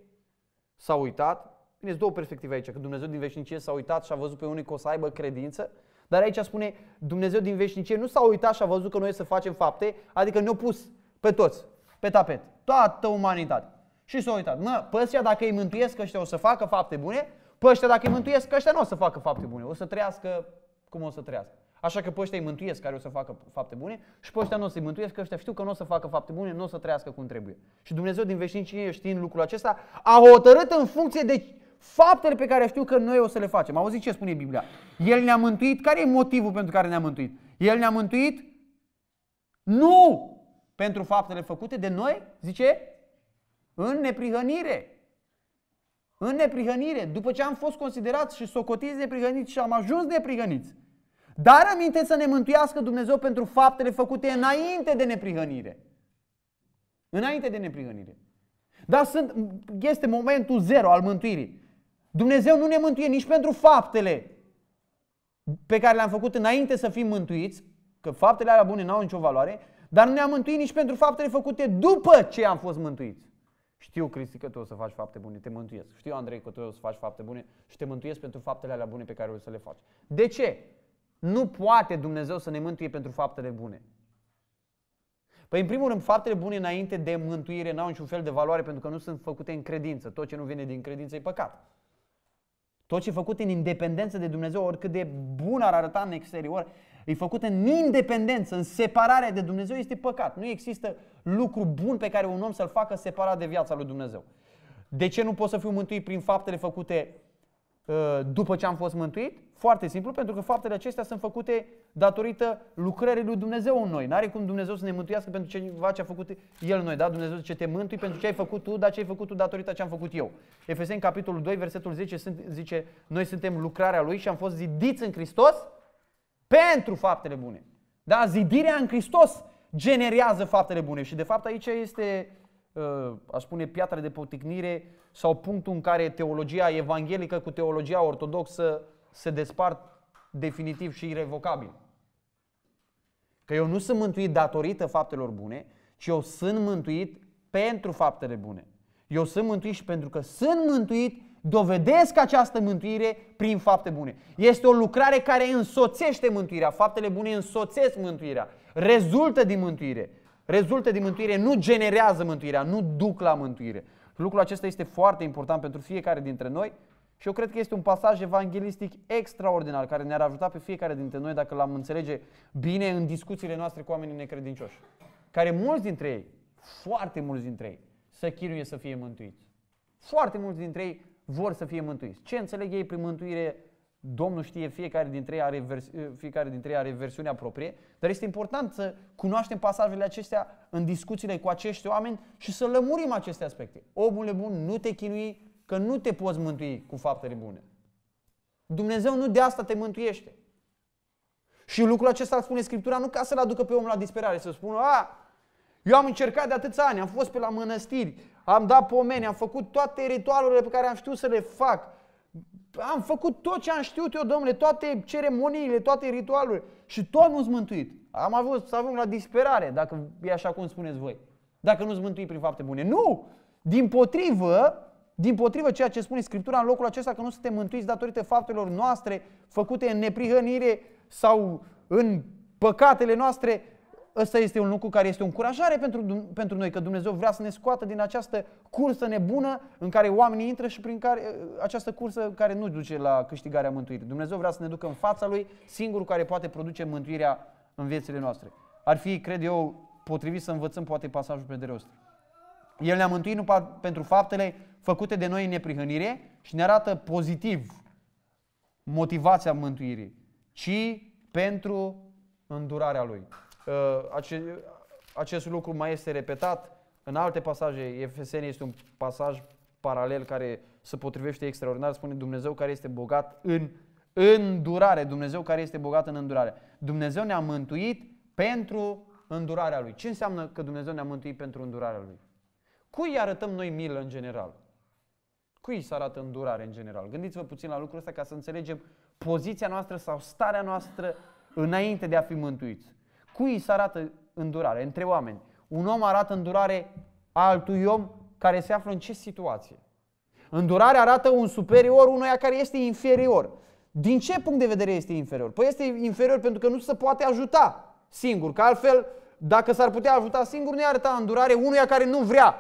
s-a uitat Bine, sunt două perspective aici, că Dumnezeu din veșnicie s-a uitat și a văzut pe unii că o să aibă credință, dar aici spune Dumnezeu din veșnicie nu s-a uitat și a văzut că noi să facem fapte, adică ne-a pus pe toți, pe tapet, toată umanitatea. Și s-a uitat, mă, păstia dacă îi mântuiesc ăștia o să facă fapte bune, păstia dacă îi mântuiesc ăștia nu o să facă fapte bune, o să trăiască cum o să trăiască. Așa că păstia îi mântuiesc care o să facă fapte bune și păstia nu o să-i mântuiesc, că ăștia știu că nu o să facă fapte bune, nu o să trăiască cum trebuie. Și Dumnezeu din veșnicie știind lucrul acesta a hotărât în funcție de faptele pe care știu că noi o să le facem. Auzi ce spune Biblia? El ne-a mântuit. Care e motivul pentru care ne-a mântuit? El ne-a mântuit nu pentru faptele făcute de noi, zice, în neprihănire. În neprihănire, după ce am fost considerați și socotiți neprihăniți și am ajuns neprihăniți. Dar aminte să ne mântuiască Dumnezeu pentru faptele făcute înainte de neprihănire. Înainte de neprihănire. Dar sunt, este momentul zero al mântuirii. Dumnezeu nu ne mântuie nici pentru faptele pe care le-am făcut înainte să fim mântuiți, că faptele alea bune n-au nicio valoare, dar nu ne-a mântuit nici pentru faptele făcute după ce am fost mântuiți. Știu, Cristi, că tu o să faci fapte bune, te mântuiesc. Știu, Andrei, că tu o să faci fapte bune și te mântuiesc pentru faptele alea bune pe care o să le faci. De ce? Nu poate Dumnezeu să ne mântuie pentru faptele bune. Păi, în primul rând, faptele bune înainte de mântuire n-au niciun fel de valoare pentru că nu sunt făcute în credință. Tot ce nu vine din credință e păcat. Tot ce e făcut în independență de Dumnezeu, oricât de bun ar arăta în exterior, e făcut în independență, în separare de Dumnezeu, este păcat. Nu există lucru bun pe care un om să-l facă separat de viața lui Dumnezeu. De ce nu poți să fiu mântuit prin faptele făcute Uh, după ce am fost mântuit? Foarte simplu, pentru că faptele acestea sunt făcute datorită lucrării lui Dumnezeu în noi. N-are cum Dumnezeu să ne mântuiască pentru ceva ce a făcut El în noi. Da? Dumnezeu zice, te mântui pentru ce ai făcut tu, dar ce ai făcut tu datorită ce am făcut eu. Efeseni, capitolul 2, versetul 10, zice, noi suntem lucrarea Lui și am fost zidiți în Hristos pentru faptele bune. Da? Zidirea în Hristos generează faptele bune. Și de fapt aici este, uh, aș spune, piatra de poticnire sau punctul în care teologia evanghelică cu teologia ortodoxă se despart definitiv și irrevocabil. Că eu nu sunt mântuit datorită faptelor bune, ci eu sunt mântuit pentru faptele bune. Eu sunt mântuit și pentru că sunt mântuit, dovedesc această mântuire prin fapte bune. Este o lucrare care însoțește mântuirea. Faptele bune însoțesc mântuirea. Rezultă din mântuire. Rezultă din mântuire, nu generează mântuirea, nu duc la mântuire. Lucrul acesta este foarte important pentru fiecare dintre noi și eu cred că este un pasaj evanghelistic extraordinar care ne-ar ajuta pe fiecare dintre noi dacă l-am înțelege bine în discuțiile noastre cu oamenii necredincioși. Care mulți dintre ei, foarte mulți dintre ei, să chinuie să fie mântuiți. Foarte mulți dintre ei vor să fie mântuiți. Ce înțeleg ei prin mântuire Domnul știe, fiecare dintre ei are, vers, eh, fiecare dintre ei are versiunea proprie, dar este important să cunoaștem pasajele acestea în discuțiile cu acești oameni și să lămurim aceste aspecte. Omule bun, nu te chinui că nu te poți mântui cu faptele bune. Dumnezeu nu de asta te mântuiește. Și lucrul acesta îl spune Scriptura nu ca să-l aducă pe om la disperare, să spună, a, eu am încercat de atâția ani, am fost pe la mănăstiri, am dat pomeni, am făcut toate ritualurile pe care am știut să le fac, am făcut tot ce am știut eu, domnule, toate ceremoniile, toate ritualurile și tot nu-s mântuit. Am avut să avem la disperare, dacă e așa cum spuneți voi. Dacă nu s mântuit prin fapte bune. Nu! Din potrivă, din potrivă ceea ce spune Scriptura în locul acesta că nu suntem mântuiți datorită faptelor noastre făcute în neprihănire sau în păcatele noastre, Ăsta este un lucru care este o încurajare pentru, pentru noi, că Dumnezeu vrea să ne scoată din această cursă nebună în care oamenii intră și prin care, ă, această cursă care nu duce la câștigarea mântuirii. Dumnezeu vrea să ne ducă în fața Lui, singurul care poate produce mântuirea în viețile noastre. Ar fi, cred eu, potrivit să învățăm poate pasajul pe de rost. El ne-a mântuit nu pentru faptele făcute de noi în neprihănire și ne arată pozitiv motivația mântuirii, ci pentru îndurarea Lui. Uh, ace, acest lucru mai este repetat în alte pasaje. Efeseni este un pasaj paralel care se potrivește extraordinar. Spune Dumnezeu care este bogat în îndurare. Dumnezeu care este bogat în îndurare. Dumnezeu ne-a mântuit pentru îndurarea Lui. Ce înseamnă că Dumnezeu ne-a mântuit pentru îndurarea Lui? Cui arătăm noi milă în general? Cui se arată îndurare în general? Gândiți-vă puțin la lucrul ăsta ca să înțelegem poziția noastră sau starea noastră înainte de a fi mântuiți. Cui se arată îndurare? Între oameni. Un om arată îndurare altui om care se află în ce situație? Îndurarea arată un superior unuia care este inferior. Din ce punct de vedere este inferior? Păi este inferior pentru că nu se poate ajuta singur, că altfel dacă s-ar putea ajuta singur, nu i arăta îndurare unuia care nu vrea.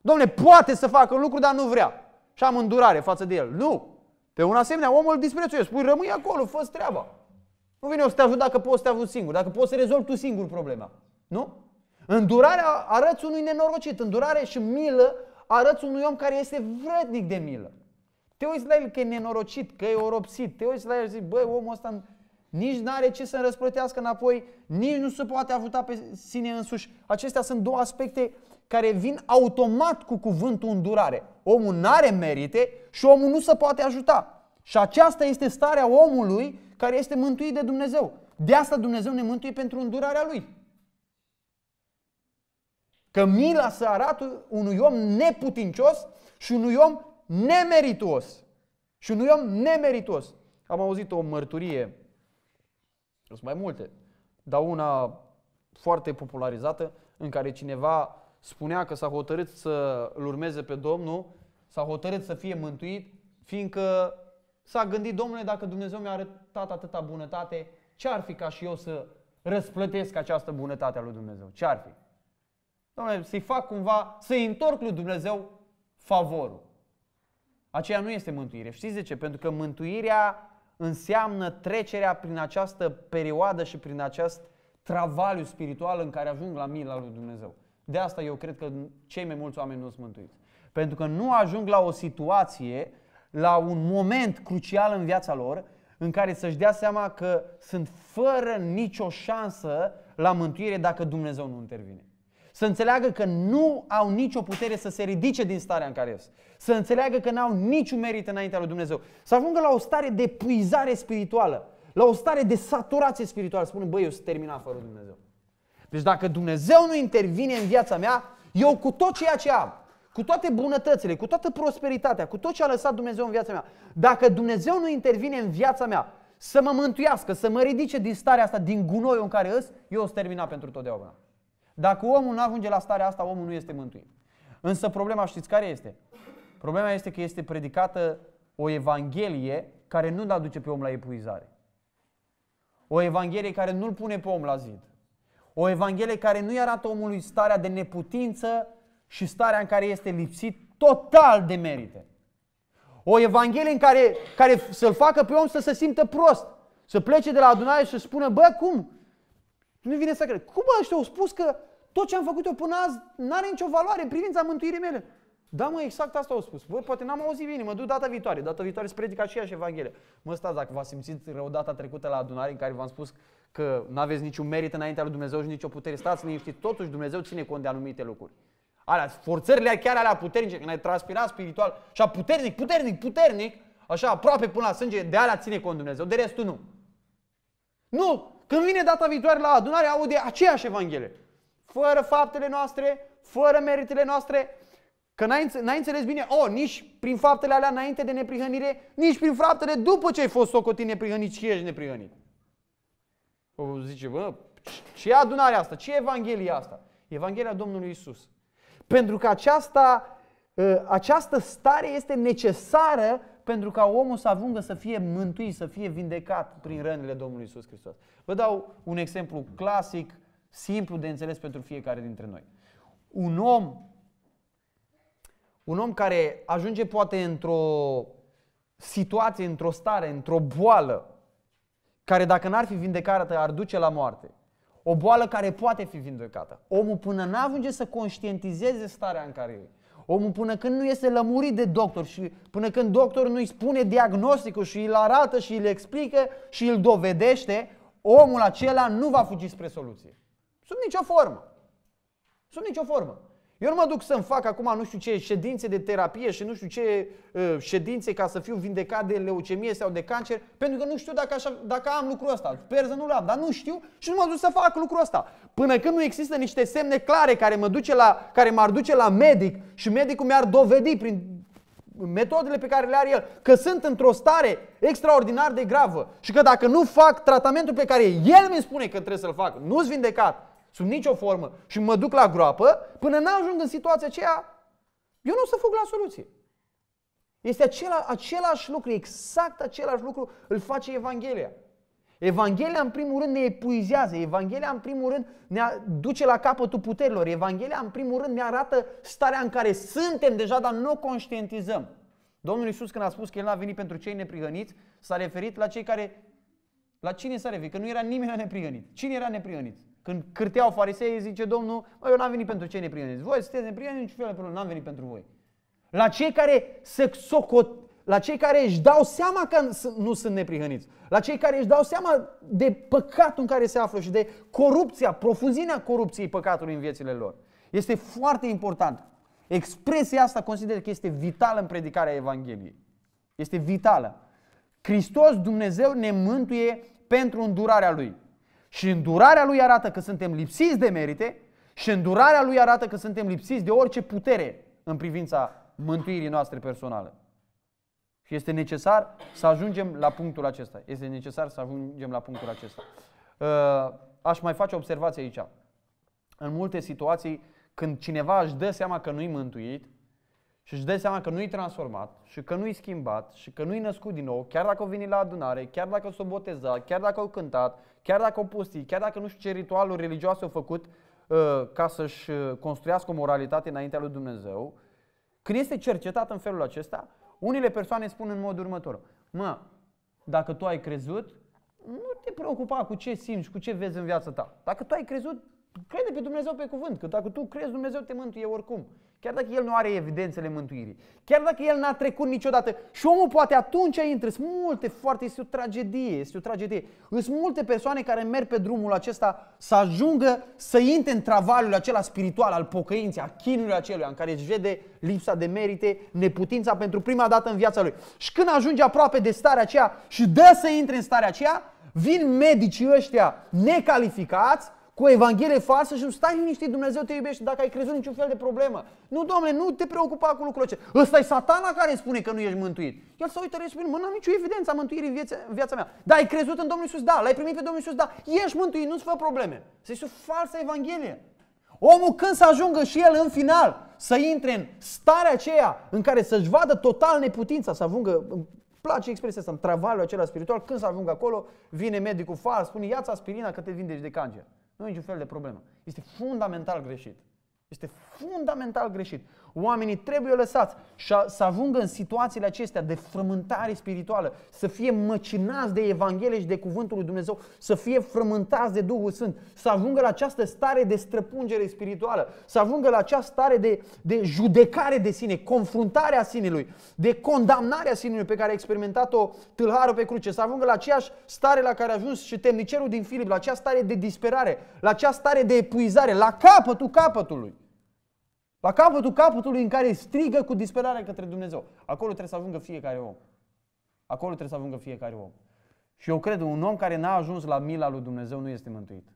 Domne, poate să facă un lucru, dar nu vrea. Și am îndurare față de el. Nu! Pe un asemenea om îl disprețuiesc. Spui, rămâi acolo, fă treaba. Nu vine o să te ajut dacă poți să te ajut singur, dacă poți să rezolvi tu singur problema. Nu? Îndurarea arăți unui nenorocit. Îndurare și milă arăți unui om care este vrednic de milă. Te uiți la el că e nenorocit, că e oropsit. Te uiți la el și zici, băi, omul ăsta nici nu are ce să-mi răsplătească înapoi, nici nu se poate ajuta pe sine însuși. Acestea sunt două aspecte care vin automat cu cuvântul îndurare. Omul nu are merite și omul nu se poate ajuta. Și aceasta este starea omului care este mântuit de Dumnezeu. De asta Dumnezeu ne mântuie pentru îndurarea Lui. Că mila să arată unui om neputincios și unui om nemerituos. Și unui om nemerituos. Am auzit o mărturie, sunt mai multe, dar una foarte popularizată, în care cineva spunea că s-a hotărât să-L urmeze pe Domnul, s-a hotărât să fie mântuit, fiindcă S-a gândit, domnule, dacă Dumnezeu mi-a arătat atâta bunătate, ce ar fi ca și eu să răsplătesc această bunătate a lui Dumnezeu? Ce ar fi? Domnule, să-i fac cumva, să-i întorc lui Dumnezeu favorul. Aceea nu este mântuire. Știți de ce? Pentru că mântuirea înseamnă trecerea prin această perioadă și prin acest travaliu spiritual în care ajung la mila lui Dumnezeu. De asta eu cred că cei mai mulți oameni nu sunt mântuiți. Pentru că nu ajung la o situație la un moment crucial în viața lor, în care să-și dea seama că sunt fără nicio șansă la mântuire dacă Dumnezeu nu intervine. Să înțeleagă că nu au nicio putere să se ridice din starea în care sunt. Să înțeleagă că n-au niciun merit înaintea lui Dumnezeu. Să ajungă la o stare de puizare spirituală, la o stare de saturație spirituală. Spune, băi, eu sunt terminat fără Dumnezeu. Deci dacă Dumnezeu nu intervine în viața mea, eu cu tot ceea ce am, cu toate bunătățile, cu toată prosperitatea, cu tot ce a lăsat Dumnezeu în viața mea, dacă Dumnezeu nu intervine în viața mea să mă mântuiască, să mă ridice din starea asta, din gunoiul în care îs, eu să termina pentru totdeauna. Dacă omul nu ajunge la starea asta, omul nu este mântuit. Însă problema știți care este? Problema este că este predicată o evanghelie care nu-l aduce pe om la epuizare. O evanghelie care nu-l pune pe om la zid. O evanghelie care nu-i arată omului starea de neputință și starea în care este lipsit total de merite. O Evanghelie în care, care să-l facă pe om să se simtă prost, să plece de la adunare și să spună, bă, cum? Nu vine să cred. Cum ăștia au spus că tot ce am făcut eu până azi nu are nicio valoare în privința mântuirii mele? Da, mă, exact asta au spus. Voi poate n-am auzit bine, mă duc data viitoare. Data viitoare să predic aceeași Evanghelie. Mă, stați, dacă v-ați simțit rău data trecută la adunare în care v-am spus că nu aveți niciun merit înaintea lui Dumnezeu și nicio putere, stați liniștit. Totuși Dumnezeu ține cont de anumite lucruri alea, forțările chiar alea puternice, când ai transpirat spiritual, așa puternic, puternic, puternic, așa aproape până la sânge, de alea ține cont Dumnezeu, de restul nu. Nu! Când vine data viitoare la adunare, aude aceeași Evanghelie. Fără faptele noastre, fără meritele noastre, Că n-ai, n-ai înțeles bine, o, oh, nici prin faptele alea înainte de neprihănire, nici prin faptele după ce ai fost socotit neprihănit și ești neprihănit. O, zice, bă, ce adunare asta? Ce Evanghelie asta? Evanghelia Domnului Isus. Pentru că aceasta, ă, această stare este necesară pentru ca omul să ajungă să fie mântuit, să fie vindecat prin rănile Domnului Isus Hristos. Vă dau un exemplu clasic, simplu de înțeles pentru fiecare dintre noi. Un om, un om care ajunge poate într-o situație, într-o stare, într-o boală, care dacă n-ar fi vindecată ar duce la moarte. O boală care poate fi vindecată. Omul până nu ajunge să conștientizeze starea în care e. Omul până când nu este lămurit de doctor și până când doctorul nu-i spune diagnosticul și îl arată și îl explică și îl dovedește, omul acela nu va fugi spre soluție. Sub nicio formă. Sub nicio formă. Eu nu mă duc să-mi fac acum nu știu ce ședințe de terapie și nu știu ce uh, ședințe ca să fiu vindecat de leucemie sau de cancer, pentru că nu știu dacă, așa, dacă am lucrul ăsta. Sper să nu-l am, dar nu știu și nu mă duc să fac lucrul ăsta. Până când nu există niște semne clare care, mă duce la, care m-ar duce la medic și medicul mi-ar dovedi prin metodele pe care le are el, că sunt într-o stare extraordinar de gravă și că dacă nu fac tratamentul pe care el mi spune că trebuie să-l fac, nu-s vindecat, sub nicio formă și mă duc la groapă, până n-ajung în situația aceea, eu nu o să fug la soluție. Este acela, același lucru, exact același lucru îl face Evanghelia. Evanghelia în primul rând ne epuizează, Evanghelia în primul rând ne duce la capătul puterilor, Evanghelia în primul rând ne arată starea în care suntem deja, dar nu o conștientizăm. Domnul Iisus când a spus că El a venit pentru cei neprihăniți, s-a referit la cei care... La cine s-a referit? Că nu era nimeni neprihănit. Cine era neprihănit? Când cârteau farisei, zice Domnul, mă, eu n-am venit pentru cei neprihăniți. Voi sunteți neprihăniți, niciun fel de problemă, n-am venit pentru voi. La cei care se socot, la cei care își dau seama că nu sunt neprihăniți, la cei care își dau seama de păcatul în care se află și de corupția, profunzimea corupției păcatului în viețile lor. Este foarte important. Expresia asta consider că este vitală în predicarea Evangheliei. Este vitală. Hristos, Dumnezeu, ne mântuie pentru îndurarea Lui. Și îndurarea lui arată că suntem lipsiți de merite și îndurarea lui arată că suntem lipsiți de orice putere în privința mântuirii noastre personale. Și este necesar să ajungem la punctul acesta. Este necesar să ajungem la punctul acesta. Uh, aș mai face observație aici. În multe situații, când cineva își dă seama că nu-i mântuit, și își dă seama că nu-i transformat și că nu-i schimbat și că nu-i născut din nou, chiar dacă o vine la adunare, chiar dacă s-o boteza, chiar dacă o cântat, chiar dacă o pustit, chiar dacă nu știu ce ritualuri religioase au făcut uh, ca să-și uh, construiască o moralitate înaintea lui Dumnezeu, când este cercetat în felul acesta, unele persoane spun în modul următor, mă, dacă tu ai crezut, nu te preocupa cu ce simți, cu ce vezi în viața ta. Dacă tu ai crezut, crede pe Dumnezeu pe cuvânt, că dacă tu crezi, Dumnezeu te mântuie oricum. Chiar dacă el nu are evidențele mântuirii, chiar dacă el n-a trecut niciodată și omul poate atunci intră, sunt multe, foarte, este o tragedie, este o tragedie. Sunt multe persoane care merg pe drumul acesta să ajungă să intre în travaliul acela spiritual al pocăinței, a chinului acelui, în care își vede lipsa de merite, neputința pentru prima dată în viața lui. Și când ajunge aproape de starea aceea și dă să intre în starea aceea, vin medicii ăștia necalificați cu o evanghelie falsă și stai liniștit, Dumnezeu te iubește dacă ai crezut niciun fel de problemă. Nu, domnule, nu te preocupa cu lucrul ăsta. Ăsta e satana care spune că nu ești mântuit. El să uită și spune, mă, n-am nicio evidență a mântuirii în viața, în viața mea. Da, ai crezut în Domnul Iisus? Da. L-ai primit pe Domnul Iisus? Da. Ești mântuit, nu-ți fă probleme. Să este o falsă evanghelie. Omul când să ajungă și el în final să intre în starea aceea în care să-și vadă total neputința, să ajungă place expresia asta, în travaliul acela spiritual, când să ajungă acolo, vine medicul fals, spune ia-ți aspirina că te vindești de cancer. Nu e niciun fel de problemă. Este fundamental greșit. Este fundamental greșit. Oamenii trebuie lăsați și să ajungă în situațiile acestea de frământare spirituală, să fie măcinați de Evanghelie și de Cuvântul lui Dumnezeu, să fie frământați de Duhul Sfânt, să ajungă la această stare de străpungere spirituală, să ajungă la această stare de, de judecare de sine, confruntarea sinelui, de condamnarea sinelui pe care a experimentat-o tâlharul pe cruce, să ajungă la aceeași stare la care a ajuns și temnicerul din Filip, la această stare de disperare, la această stare de epuizare, la capătul capătului. La capătul capătului în care strigă cu disperare către Dumnezeu. Acolo trebuie să ajungă fiecare om. Acolo trebuie să ajungă fiecare om. Și eu cred, un om care n-a ajuns la mila lui Dumnezeu nu este mântuit.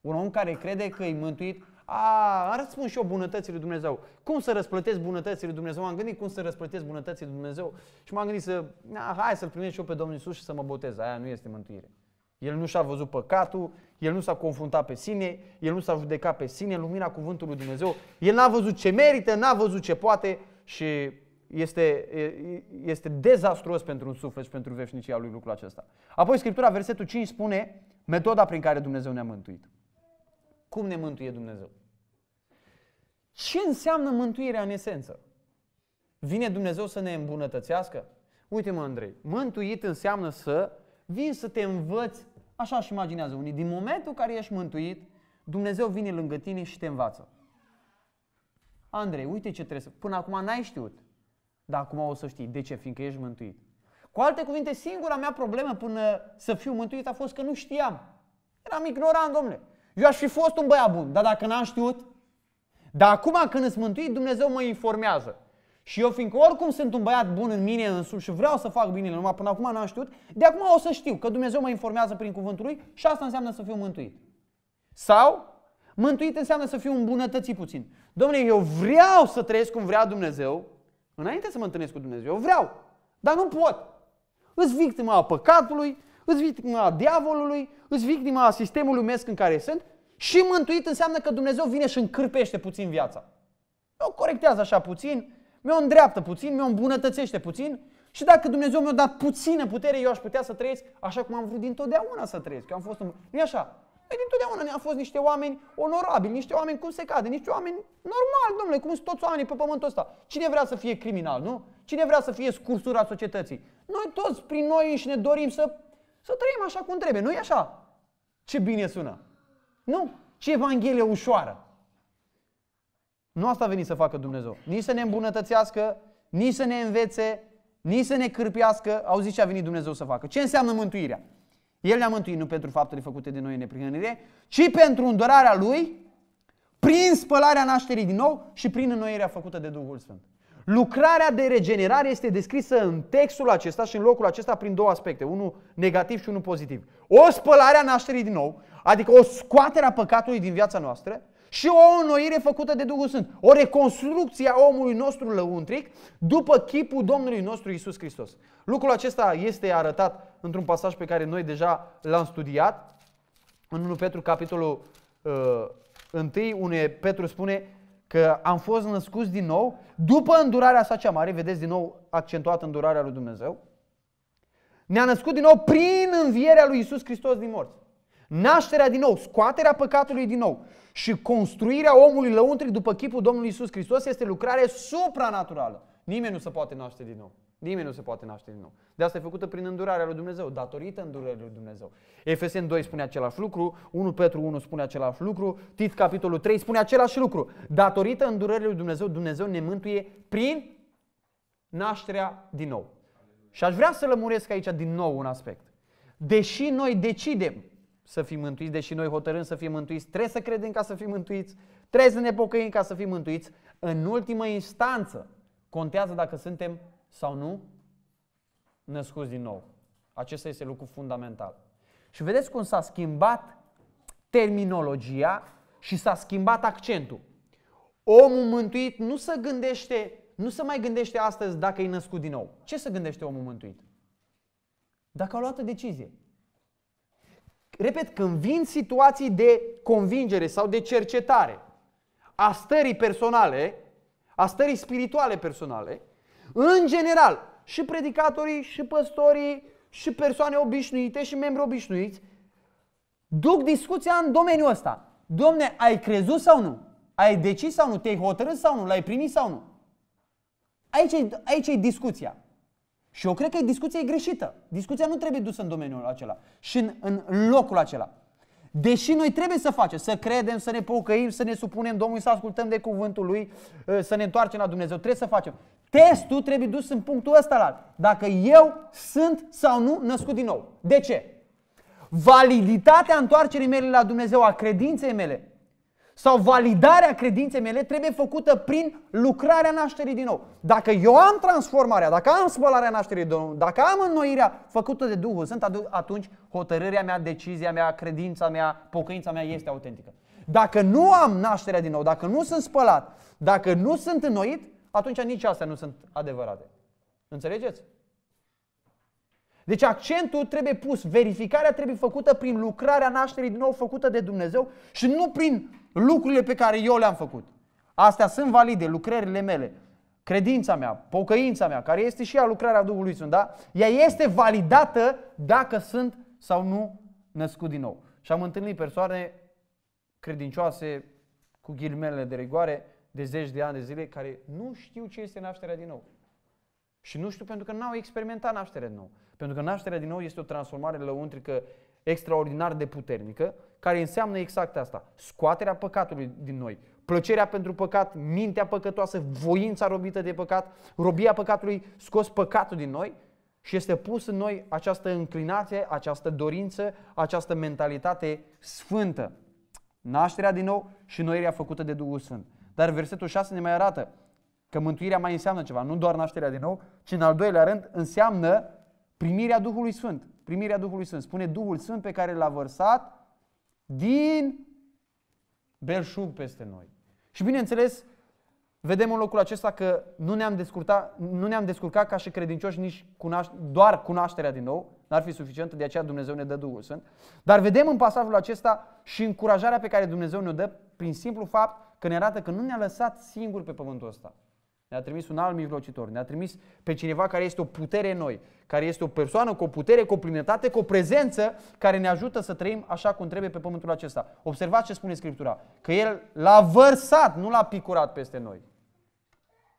Un om care crede că e mântuit, a, am răspuns și eu bunătății lui Dumnezeu. Cum să răsplătesc bunătății lui Dumnezeu? M-am gândit cum să răsplătesc bunătății lui Dumnezeu și m-am gândit să, na, hai să-L primesc și eu pe Domnul Isus și să mă botez. Aia nu este mântuire. El nu și-a văzut păcatul, el nu s-a confruntat pe sine, el nu s-a judecat pe sine, lumina cuvântului lui Dumnezeu. El n-a văzut ce merită, n-a văzut ce poate și este, este dezastruos pentru un suflet și pentru veșnicia lui lucrul acesta. Apoi Scriptura, versetul 5 spune metoda prin care Dumnezeu ne-a mântuit. Cum ne mântuie Dumnezeu? Ce înseamnă mântuirea în esență? Vine Dumnezeu să ne îmbunătățească? Uite mă Andrei, mântuit înseamnă să vin să te învăț, așa și imaginează unii, din momentul în care ești mântuit, Dumnezeu vine lângă tine și te învață. Andrei, uite ce trebuie să... Până acum n-ai știut, dar acum o să știi. De ce? Fiindcă ești mântuit. Cu alte cuvinte, singura mea problemă până să fiu mântuit a fost că nu știam. Eram ignorant, domnule. Eu aș fi fost un băiat bun, dar dacă n-am știut, dar acum când îți mântuit, Dumnezeu mă informează. Și eu, fiindcă oricum sunt un băiat bun în mine însumi și vreau să fac binele, numai până acum n-am știut, de acum o să știu că Dumnezeu mă informează prin cuvântul Lui și asta înseamnă să fiu mântuit. Sau, mântuit înseamnă să fiu îmbunătățit puțin. Domnule, eu vreau să trăiesc cum vrea Dumnezeu, înainte să mă întâlnesc cu Dumnezeu, eu vreau, dar nu pot. Îți victima a păcatului, îți victima a diavolului, îți victima a sistemului umesc în care sunt și mântuit înseamnă că Dumnezeu vine și încârpește puțin viața. O corectează așa puțin, mi-o îndreaptă puțin, mi-o îmbunătățește puțin și dacă Dumnezeu mi-a dat puțină putere, eu aș putea să trăiesc așa cum am vrut dintotdeauna să trăiesc. Eu am fost un... nu așa. Păi dintotdeauna ne-am fost niște oameni onorabili, niște oameni cum se cade, niște oameni normal, domnule, cum sunt toți oamenii pe pământul ăsta. Cine vrea să fie criminal, nu? Cine vrea să fie scursura societății? Noi toți prin noi și ne dorim să, să trăim așa cum trebuie, nu e așa? Ce bine sună! Nu? Ce evanghelie ușoară! Nu asta a venit să facă Dumnezeu. Nici să ne îmbunătățească, nici să ne învețe, nici să ne cârpiască. zis ce a venit Dumnezeu să facă. Ce înseamnă mântuirea? El ne-a mântuit nu pentru faptele făcute de noi în neprihănire, ci pentru îndurarea Lui, prin spălarea nașterii din nou și prin înnoirea făcută de Duhul Sfânt. Lucrarea de regenerare este descrisă în textul acesta și în locul acesta prin două aspecte, unul negativ și unul pozitiv. O spălare a nașterii din nou, adică o scoatere a păcatului din viața noastră și o înnoire făcută de Duhul Sfânt. O reconstrucție a omului nostru lăuntric după chipul Domnului nostru Isus Hristos. Lucrul acesta este arătat într-un pasaj pe care noi deja l-am studiat, în 1 Petru capitolul uh, 1, unde Petru spune că am fost născuți din nou după îndurarea sa cea mare, vedeți din nou accentuată îndurarea lui Dumnezeu, ne-a născut din nou prin învierea lui Isus Hristos din morți nașterea din nou, scoaterea păcatului din nou și construirea omului lăuntric după chipul Domnului Isus Hristos este lucrare supranaturală. Nimeni nu se poate naște din nou. Nimeni nu se poate naște din nou. De asta e făcută prin îndurarea lui Dumnezeu, datorită îndurării lui Dumnezeu. Efesen 2 spune același lucru, 1 Petru 1 spune același lucru, Tit capitolul 3 spune același lucru. Datorită îndurării lui Dumnezeu, Dumnezeu ne mântuie prin nașterea din nou. Și aș vrea să lămuresc aici din nou un aspect. Deși noi decidem să fim mântuiți, deși noi hotărâm să fim mântuiți, trebuie să credem ca să fim mântuiți, trebuie să ne pocăim ca să fim mântuiți. În ultimă instanță contează dacă suntem sau nu născuți din nou. Acesta este lucru fundamental. Și vedeți cum s-a schimbat terminologia și s-a schimbat accentul. Omul mântuit nu se gândește, nu se mai gândește astăzi dacă e născut din nou. Ce se gândește omul mântuit? Dacă a luat o decizie repet, când vin situații de convingere sau de cercetare a stării personale, a stării spirituale personale, în general, și predicatorii, și păstorii, și persoane obișnuite, și membri obișnuiți, duc discuția în domeniul ăsta. Domne, ai crezut sau nu? Ai decis sau nu? Te-ai hotărât sau nu? L-ai primit sau nu? Aici, aici e discuția. Și eu cred că discuția e greșită. Discuția nu trebuie dusă în domeniul acela și în, în locul acela. Deși noi trebuie să facem, să credem, să ne pocăim, să ne supunem Domnului, să ascultăm de cuvântul Lui, ă, să ne întoarcem la Dumnezeu, trebuie să facem. Testul trebuie dus în punctul ăsta la Dacă eu sunt sau nu născut din nou. De ce? Validitatea întoarcerii mele la Dumnezeu, a credinței mele, sau validarea credinței mele trebuie făcută prin lucrarea nașterii din nou. Dacă eu am transformarea, dacă am spălarea nașterii din nou, dacă am înnoirea făcută de Duhul Sfânt, atunci hotărârea mea, decizia mea, credința mea, pocăința mea este autentică. Dacă nu am nașterea din nou, dacă nu sunt spălat, dacă nu sunt înnoit, atunci nici astea nu sunt adevărate. Înțelegeți? Deci accentul trebuie pus, verificarea trebuie făcută prin lucrarea nașterii din nou făcută de Dumnezeu și nu prin lucrurile pe care eu le-am făcut. Astea sunt valide, lucrările mele, credința mea, pocăința mea, care este și ea lucrarea Duhului Sfânt, da? Ea este validată dacă sunt sau nu născut din nou. Și am întâlnit persoane credincioase, cu ghilimele de rigoare, de zeci de ani de zile, care nu știu ce este nașterea din nou. Și nu știu pentru că n-au experimentat nașterea din nou. Pentru că nașterea din nou este o transformare lăuntrică extraordinar de puternică, care înseamnă exact asta. Scoaterea păcatului din noi, plăcerea pentru păcat, mintea păcătoasă, voința robită de păcat, robia păcatului, scos păcatul din noi și este pus în noi această înclinație, această dorință, această mentalitate sfântă. Nașterea din nou și noirea făcută de Duhul Sfânt. Dar versetul 6 ne mai arată că mântuirea mai înseamnă ceva, nu doar nașterea din nou, ci în al doilea rând înseamnă primirea Duhului Sfânt. Primirea Duhului Sfânt. Spune Duhul Sfânt pe care l-a vărsat din belșug peste noi. Și bineînțeles, vedem în locul acesta că nu ne-am descurcat, nu ne-am descurcat ca și credincioși nici cunoaș- doar cunoașterea din nou, n-ar fi suficientă, de aceea Dumnezeu ne dă Duhul Sfânt. Dar vedem în pasajul acesta și încurajarea pe care Dumnezeu ne-o dă prin simplu fapt că ne arată că nu ne-a lăsat singuri pe pământul ăsta ne-a trimis un alt mijlocitor, ne-a trimis pe cineva care este o putere în noi, care este o persoană cu o putere, cu o plinătate, cu o prezență care ne ajută să trăim așa cum trebuie pe pământul acesta. Observați ce spune Scriptura, că El l-a vărsat, nu l-a picurat peste noi.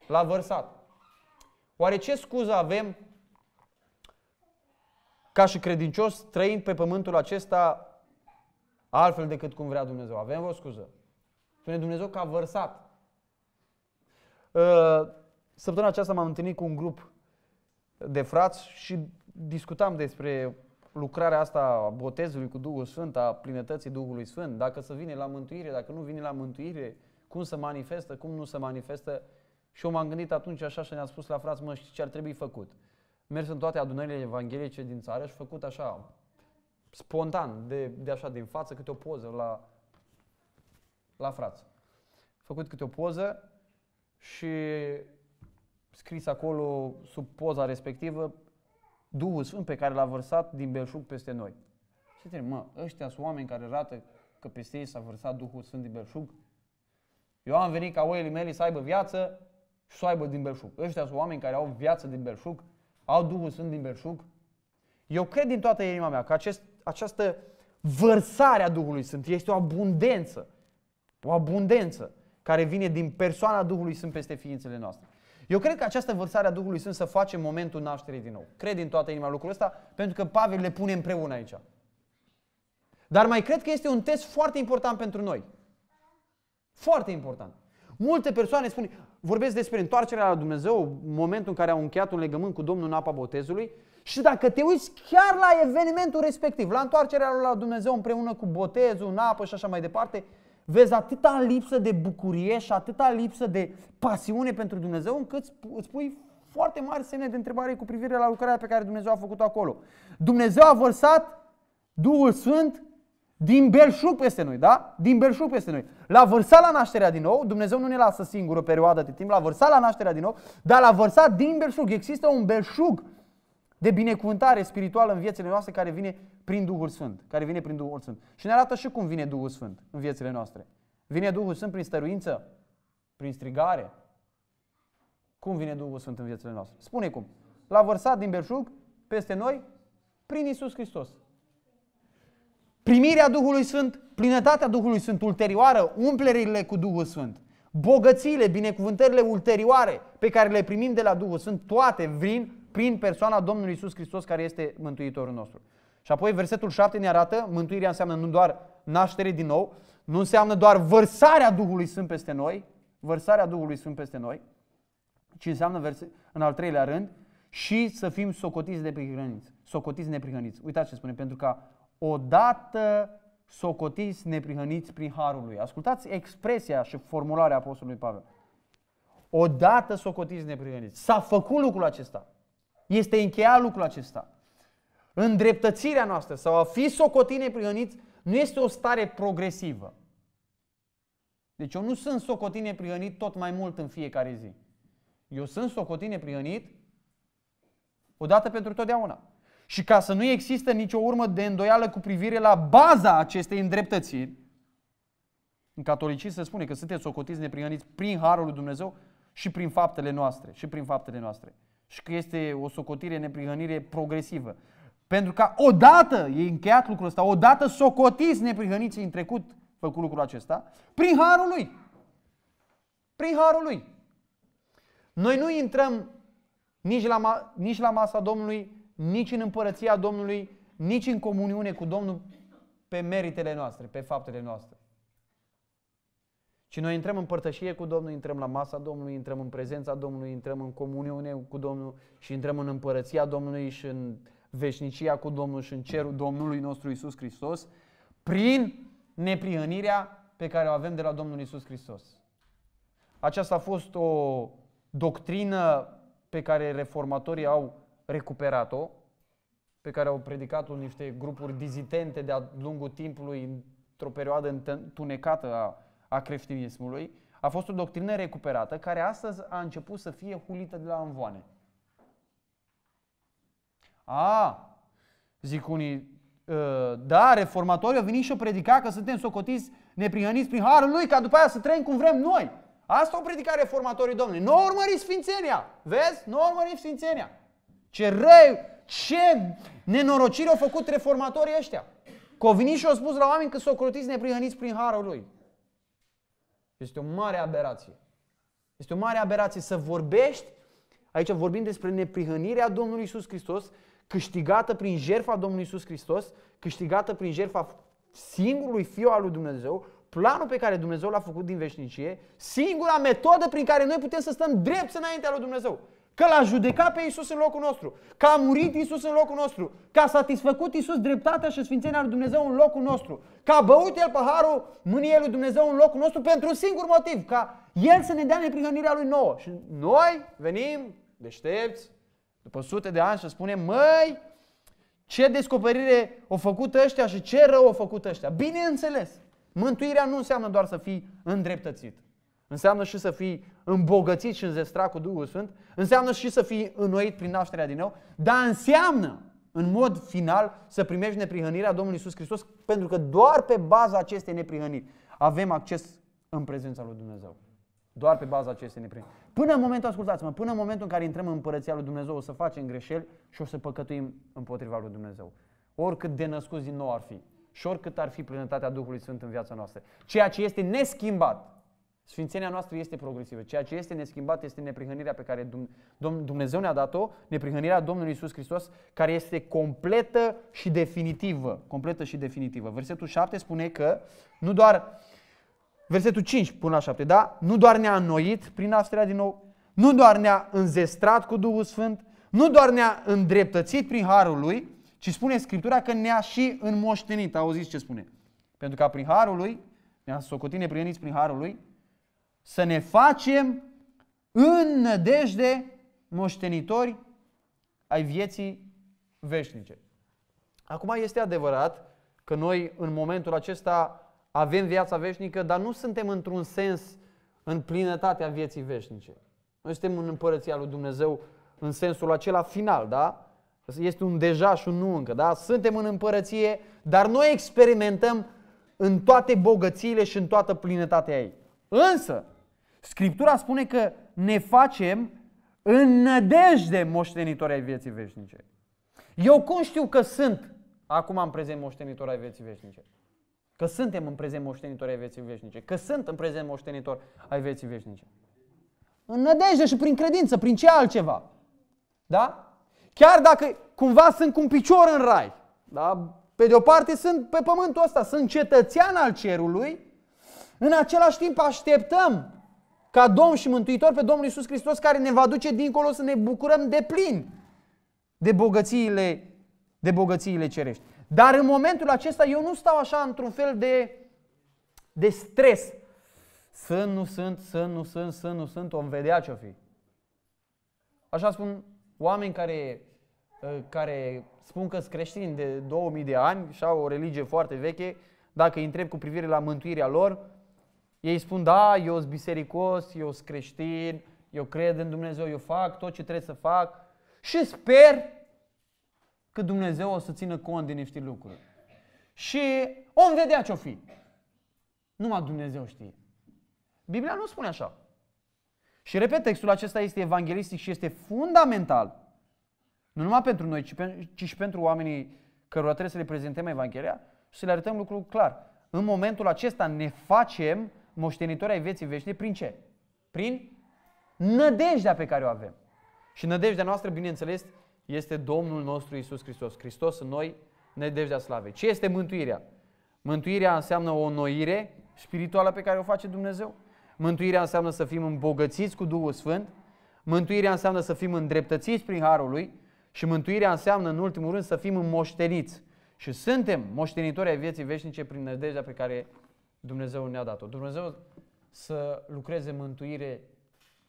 L-a vărsat. Oare ce scuză avem ca și credincios trăind pe pământul acesta altfel decât cum vrea Dumnezeu? Avem o scuză. Spune Dumnezeu că a vărsat. Uh, săptămâna aceasta m-am întâlnit cu un grup de frați și discutam despre lucrarea asta a botezului cu Duhul Sfânt, a plinătății Duhului Sfânt, dacă să vine la mântuire, dacă nu vine la mântuire, cum se manifestă, cum nu se manifestă. Și eu m-am gândit atunci așa și ne a spus la frați, mă, știi ce ar trebui făcut? Mers în toate adunările evanghelice din țară și făcut așa, spontan, de, de așa, din față, câte o poză la, la frați. Făcut câte o poză și scris acolo, sub poza respectivă, Duhul Sfânt pe care l-a vărsat din belșug peste noi. Și te mă, ăștia sunt oameni care rată că peste ei s-a vărsat Duhul Sfânt din belșug? Eu am venit ca oile mele să aibă viață și să aibă din belșug. Ăștia sunt oameni care au viață din belșug, au Duhul Sfânt din belșug. Eu cred din toată inima mea că acest, această vărsare a Duhului Sfânt este o abundență. O abundență care vine din persoana Duhului Sfânt peste ființele noastre. Eu cred că această vărsare a Duhului Sfânt să face momentul nașterii din nou. Cred din toată inima lucrul ăsta, pentru că Pavel le pune împreună aici. Dar mai cred că este un test foarte important pentru noi. Foarte important. Multe persoane spun, vorbesc despre întoarcerea la Dumnezeu, momentul în care au încheiat un legământ cu Domnul în apa botezului și dacă te uiți chiar la evenimentul respectiv, la întoarcerea lui la Dumnezeu împreună cu botezul, în apă și așa mai departe, vezi atâta lipsă de bucurie și atâta lipsă de pasiune pentru Dumnezeu încât îți pui foarte mari semne de întrebare cu privire la lucrarea pe care Dumnezeu a făcut-o acolo. Dumnezeu a vărsat Duhul Sfânt din belșug peste noi, da? Din belșug peste noi. L-a vărsat la nașterea din nou, Dumnezeu nu ne lasă singur o perioadă de timp, l-a vărsat la nașterea din nou, dar l-a vărsat din belșug. Există un belșug de binecuvântare spirituală în viețile noastre care vine prin Duhul Sfânt, care vine prin Duhul Sfânt. Și ne arată și cum vine Duhul Sfânt în viețile noastre. Vine Duhul Sfânt prin stăruință, prin strigare. Cum vine Duhul Sfânt în viețile noastre? Spune cum. L-a vărsat din berșug peste noi prin Isus Hristos. Primirea Duhului Sfânt, plinătatea Duhului Sfânt ulterioară, umplerile cu Duhul Sfânt, bogățiile, binecuvântările ulterioare pe care le primim de la Duhul Sfânt, toate vin prin persoana Domnului Isus Hristos care este Mântuitorul nostru. Și apoi versetul 7 ne arată, mântuirea înseamnă nu doar naștere din nou, nu înseamnă doar vărsarea Duhului Sfânt peste noi, vărsarea Duhului Sfânt peste noi, ci înseamnă în al treilea rând și să fim socotiți de neprihăniți. Socotiți neprihăniți. Uitați ce spune, pentru că odată socotiți neprihăniți prin Harul lui. Ascultați expresia și formularea Apostolului Pavel. Odată socotiți neprihăniți. S-a făcut lucrul acesta. Este încheiat lucrul acesta. Îndreptățirea noastră sau a fi socotit neprihăniți nu este o stare progresivă. Deci eu nu sunt socotit neprihănit tot mai mult în fiecare zi. Eu sunt socotit neprihănit odată pentru totdeauna. Și ca să nu există nicio urmă de îndoială cu privire la baza acestei îndreptățiri, în catolicism se spune că sunteți socotiți neprihăniți prin Harul lui Dumnezeu și prin faptele noastre. Și prin faptele noastre și că este o socotire, neprihănire progresivă. Pentru că odată, e încheiat lucrul ăsta, odată socotiți neprihăniții în trecut, făcut lucrul acesta, prin harul lui. Prin harul lui. Noi nu intrăm nici la, ma- nici la masa Domnului, nici în împărăția Domnului, nici în comuniune cu Domnul pe meritele noastre, pe faptele noastre. Și noi intrăm în părtășie cu Domnul, intrăm la masa Domnului, intrăm în prezența Domnului, intrăm în comuniune cu Domnul și intrăm în împărăția Domnului și în veșnicia cu Domnul și în cerul Domnului nostru Isus Hristos prin neprihănirea pe care o avem de la Domnul Isus Hristos. Aceasta a fost o doctrină pe care reformatorii au recuperat-o, pe care au predicat-o niște grupuri dizitente de-a lungul timpului într-o perioadă întunecată a a creștinismului, a fost o doctrină recuperată care astăzi a început să fie hulită de la învoane. A, zic unii, ă, da, reformatorii au venit și o predicat că suntem socotiți neprihăniți prin harul lui, ca după aia să trăim cum vrem noi. Asta o predicat reformatorii, domnule. Nu urmăriți sfințenia. Vezi? Nu urmăriți sfințenia. Ce rău, ce nenorocire au făcut reformatorii ăștia. Că au venit și au spus la oameni că socotiți neprihăniți prin harul lui. Este o mare aberație. Este o mare aberație să vorbești, aici vorbim despre neprihănirea Domnului Isus Hristos, câștigată prin jertfa Domnului Isus Hristos, câștigată prin jertfa singurului Fiu al lui Dumnezeu, planul pe care Dumnezeu l-a făcut din veșnicie, singura metodă prin care noi putem să stăm drept înaintea lui Dumnezeu. Că l-a judecat pe Isus în locul nostru. Că a murit Isus în locul nostru. Că a satisfăcut Isus dreptatea și sfințenia lui Dumnezeu în locul nostru. Că a băut El paharul mâniei lui Dumnezeu în locul nostru pentru un singur motiv. Ca El să ne dea neprihănirea Lui nouă. Și noi venim deștepți după sute de ani și spunem, măi, ce descoperire au făcut ăștia și ce rău au făcut ăștia. Bineînțeles, mântuirea nu înseamnă doar să fii îndreptățit. Înseamnă și să fii îmbogățit și înzestrat cu Duhul Sfânt, înseamnă și să fii înnoit prin nașterea din nou, dar înseamnă în mod final să primești neprihănirea Domnului Isus Hristos, pentru că doar pe baza acestei neprihăniri avem acces în prezența lui Dumnezeu. Doar pe baza acestei neprihăniri. Până în momentul, ascultați-mă, până în momentul în care intrăm în împărăția lui Dumnezeu, o să facem greșeli și o să păcătuim împotriva lui Dumnezeu. Oricât de născuți din nou ar fi și oricât ar fi plinătatea Duhului Sfânt în viața noastră. Ceea ce este neschimbat Sfințenia noastră este progresivă. Ceea ce este neschimbat este neprihănirea pe care Dumnezeu ne-a dat-o, neprihănirea Domnului Isus Hristos, care este completă și definitivă. Completă și definitivă. Versetul 7 spune că nu doar versetul 5 până la 7, da? Nu doar ne-a înnoit prin nașterea din nou, nu doar ne-a înzestrat cu Duhul Sfânt, nu doar ne-a îndreptățit prin harul lui, ci spune Scriptura că ne-a și înmoștenit. Auziți ce spune? Pentru că prin harul lui, ne-a socotit neprihăniți prin harul lui, să ne facem în nădejde moștenitori ai vieții veșnice. Acum este adevărat că noi în momentul acesta avem viața veșnică, dar nu suntem într-un sens în plinătatea vieții veșnice. Noi suntem în împărăția lui Dumnezeu în sensul acela final, da? Este un deja și un nu încă, da? Suntem în împărăție, dar noi experimentăm în toate bogățiile și în toată plinătatea ei. Însă, Scriptura spune că ne facem în nădejde moștenitori ai vieții veșnice. Eu cum știu că sunt acum în prezent moștenitori ai vieții veșnice? Că suntem în prezent moștenitori ai vieții veșnice. Că sunt în prezent moștenitor ai vieții veșnice. În nădejde și prin credință, prin ce altceva. Da? Chiar dacă cumva sunt cu un picior în rai, da? pe de o parte sunt pe pământul ăsta, sunt cetățean al cerului, în același timp așteptăm ca Domn și Mântuitor pe Domnul Iisus Hristos care ne va duce dincolo să ne bucurăm de plin de bogățiile, de bogățiile cerești. Dar în momentul acesta eu nu stau așa într-un fel de, de stres. Sunt, nu sunt, sunt, nu sunt, sunt, nu sunt, O vedea ce-o fi. Așa spun oameni care, ă, care spun că sunt creștini de 2000 de ani și au o religie foarte veche, dacă îi întreb cu privire la mântuirea lor, ei spun, da, eu sunt bisericos, eu sunt creștin, eu cred în Dumnezeu, eu fac tot ce trebuie să fac și sper că Dumnezeu o să țină cont de niște lucruri. Și om vedea ce-o fi. Numai Dumnezeu știe. Biblia nu spune așa. Și repet, textul acesta este evanghelistic și este fundamental. Nu numai pentru noi, ci, ci și pentru oamenii cărora trebuie să le prezentăm Evanghelia și să le arătăm lucrul clar. În momentul acesta ne facem moștenitori ai vieții veșnice prin ce? Prin nădejdea pe care o avem. Și nădejdea noastră, bineînțeles, este Domnul nostru Isus Hristos. Hristos în noi, nădejdea slavei. Ce este mântuirea? Mântuirea înseamnă o noire spirituală pe care o face Dumnezeu. Mântuirea înseamnă să fim îmbogățiți cu Duhul Sfânt. Mântuirea înseamnă să fim îndreptățiți prin Harul Lui. Și mântuirea înseamnă, în ultimul rând, să fim moșteniți. Și suntem moștenitori ai vieții veșnice prin nădejdea pe care Dumnezeu ne-a dat-o. Dumnezeu să lucreze mântuire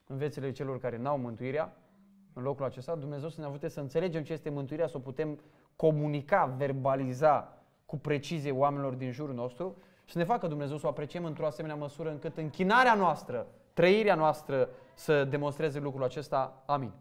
în viețile celor care n-au mântuirea, în locul acesta, Dumnezeu să ne ajute să înțelegem ce este mântuirea, să o putem comunica, verbaliza cu precizie oamenilor din jurul nostru și să ne facă Dumnezeu să o apreciem într-o asemenea măsură încât închinarea noastră, trăirea noastră să demonstreze lucrul acesta. Amin.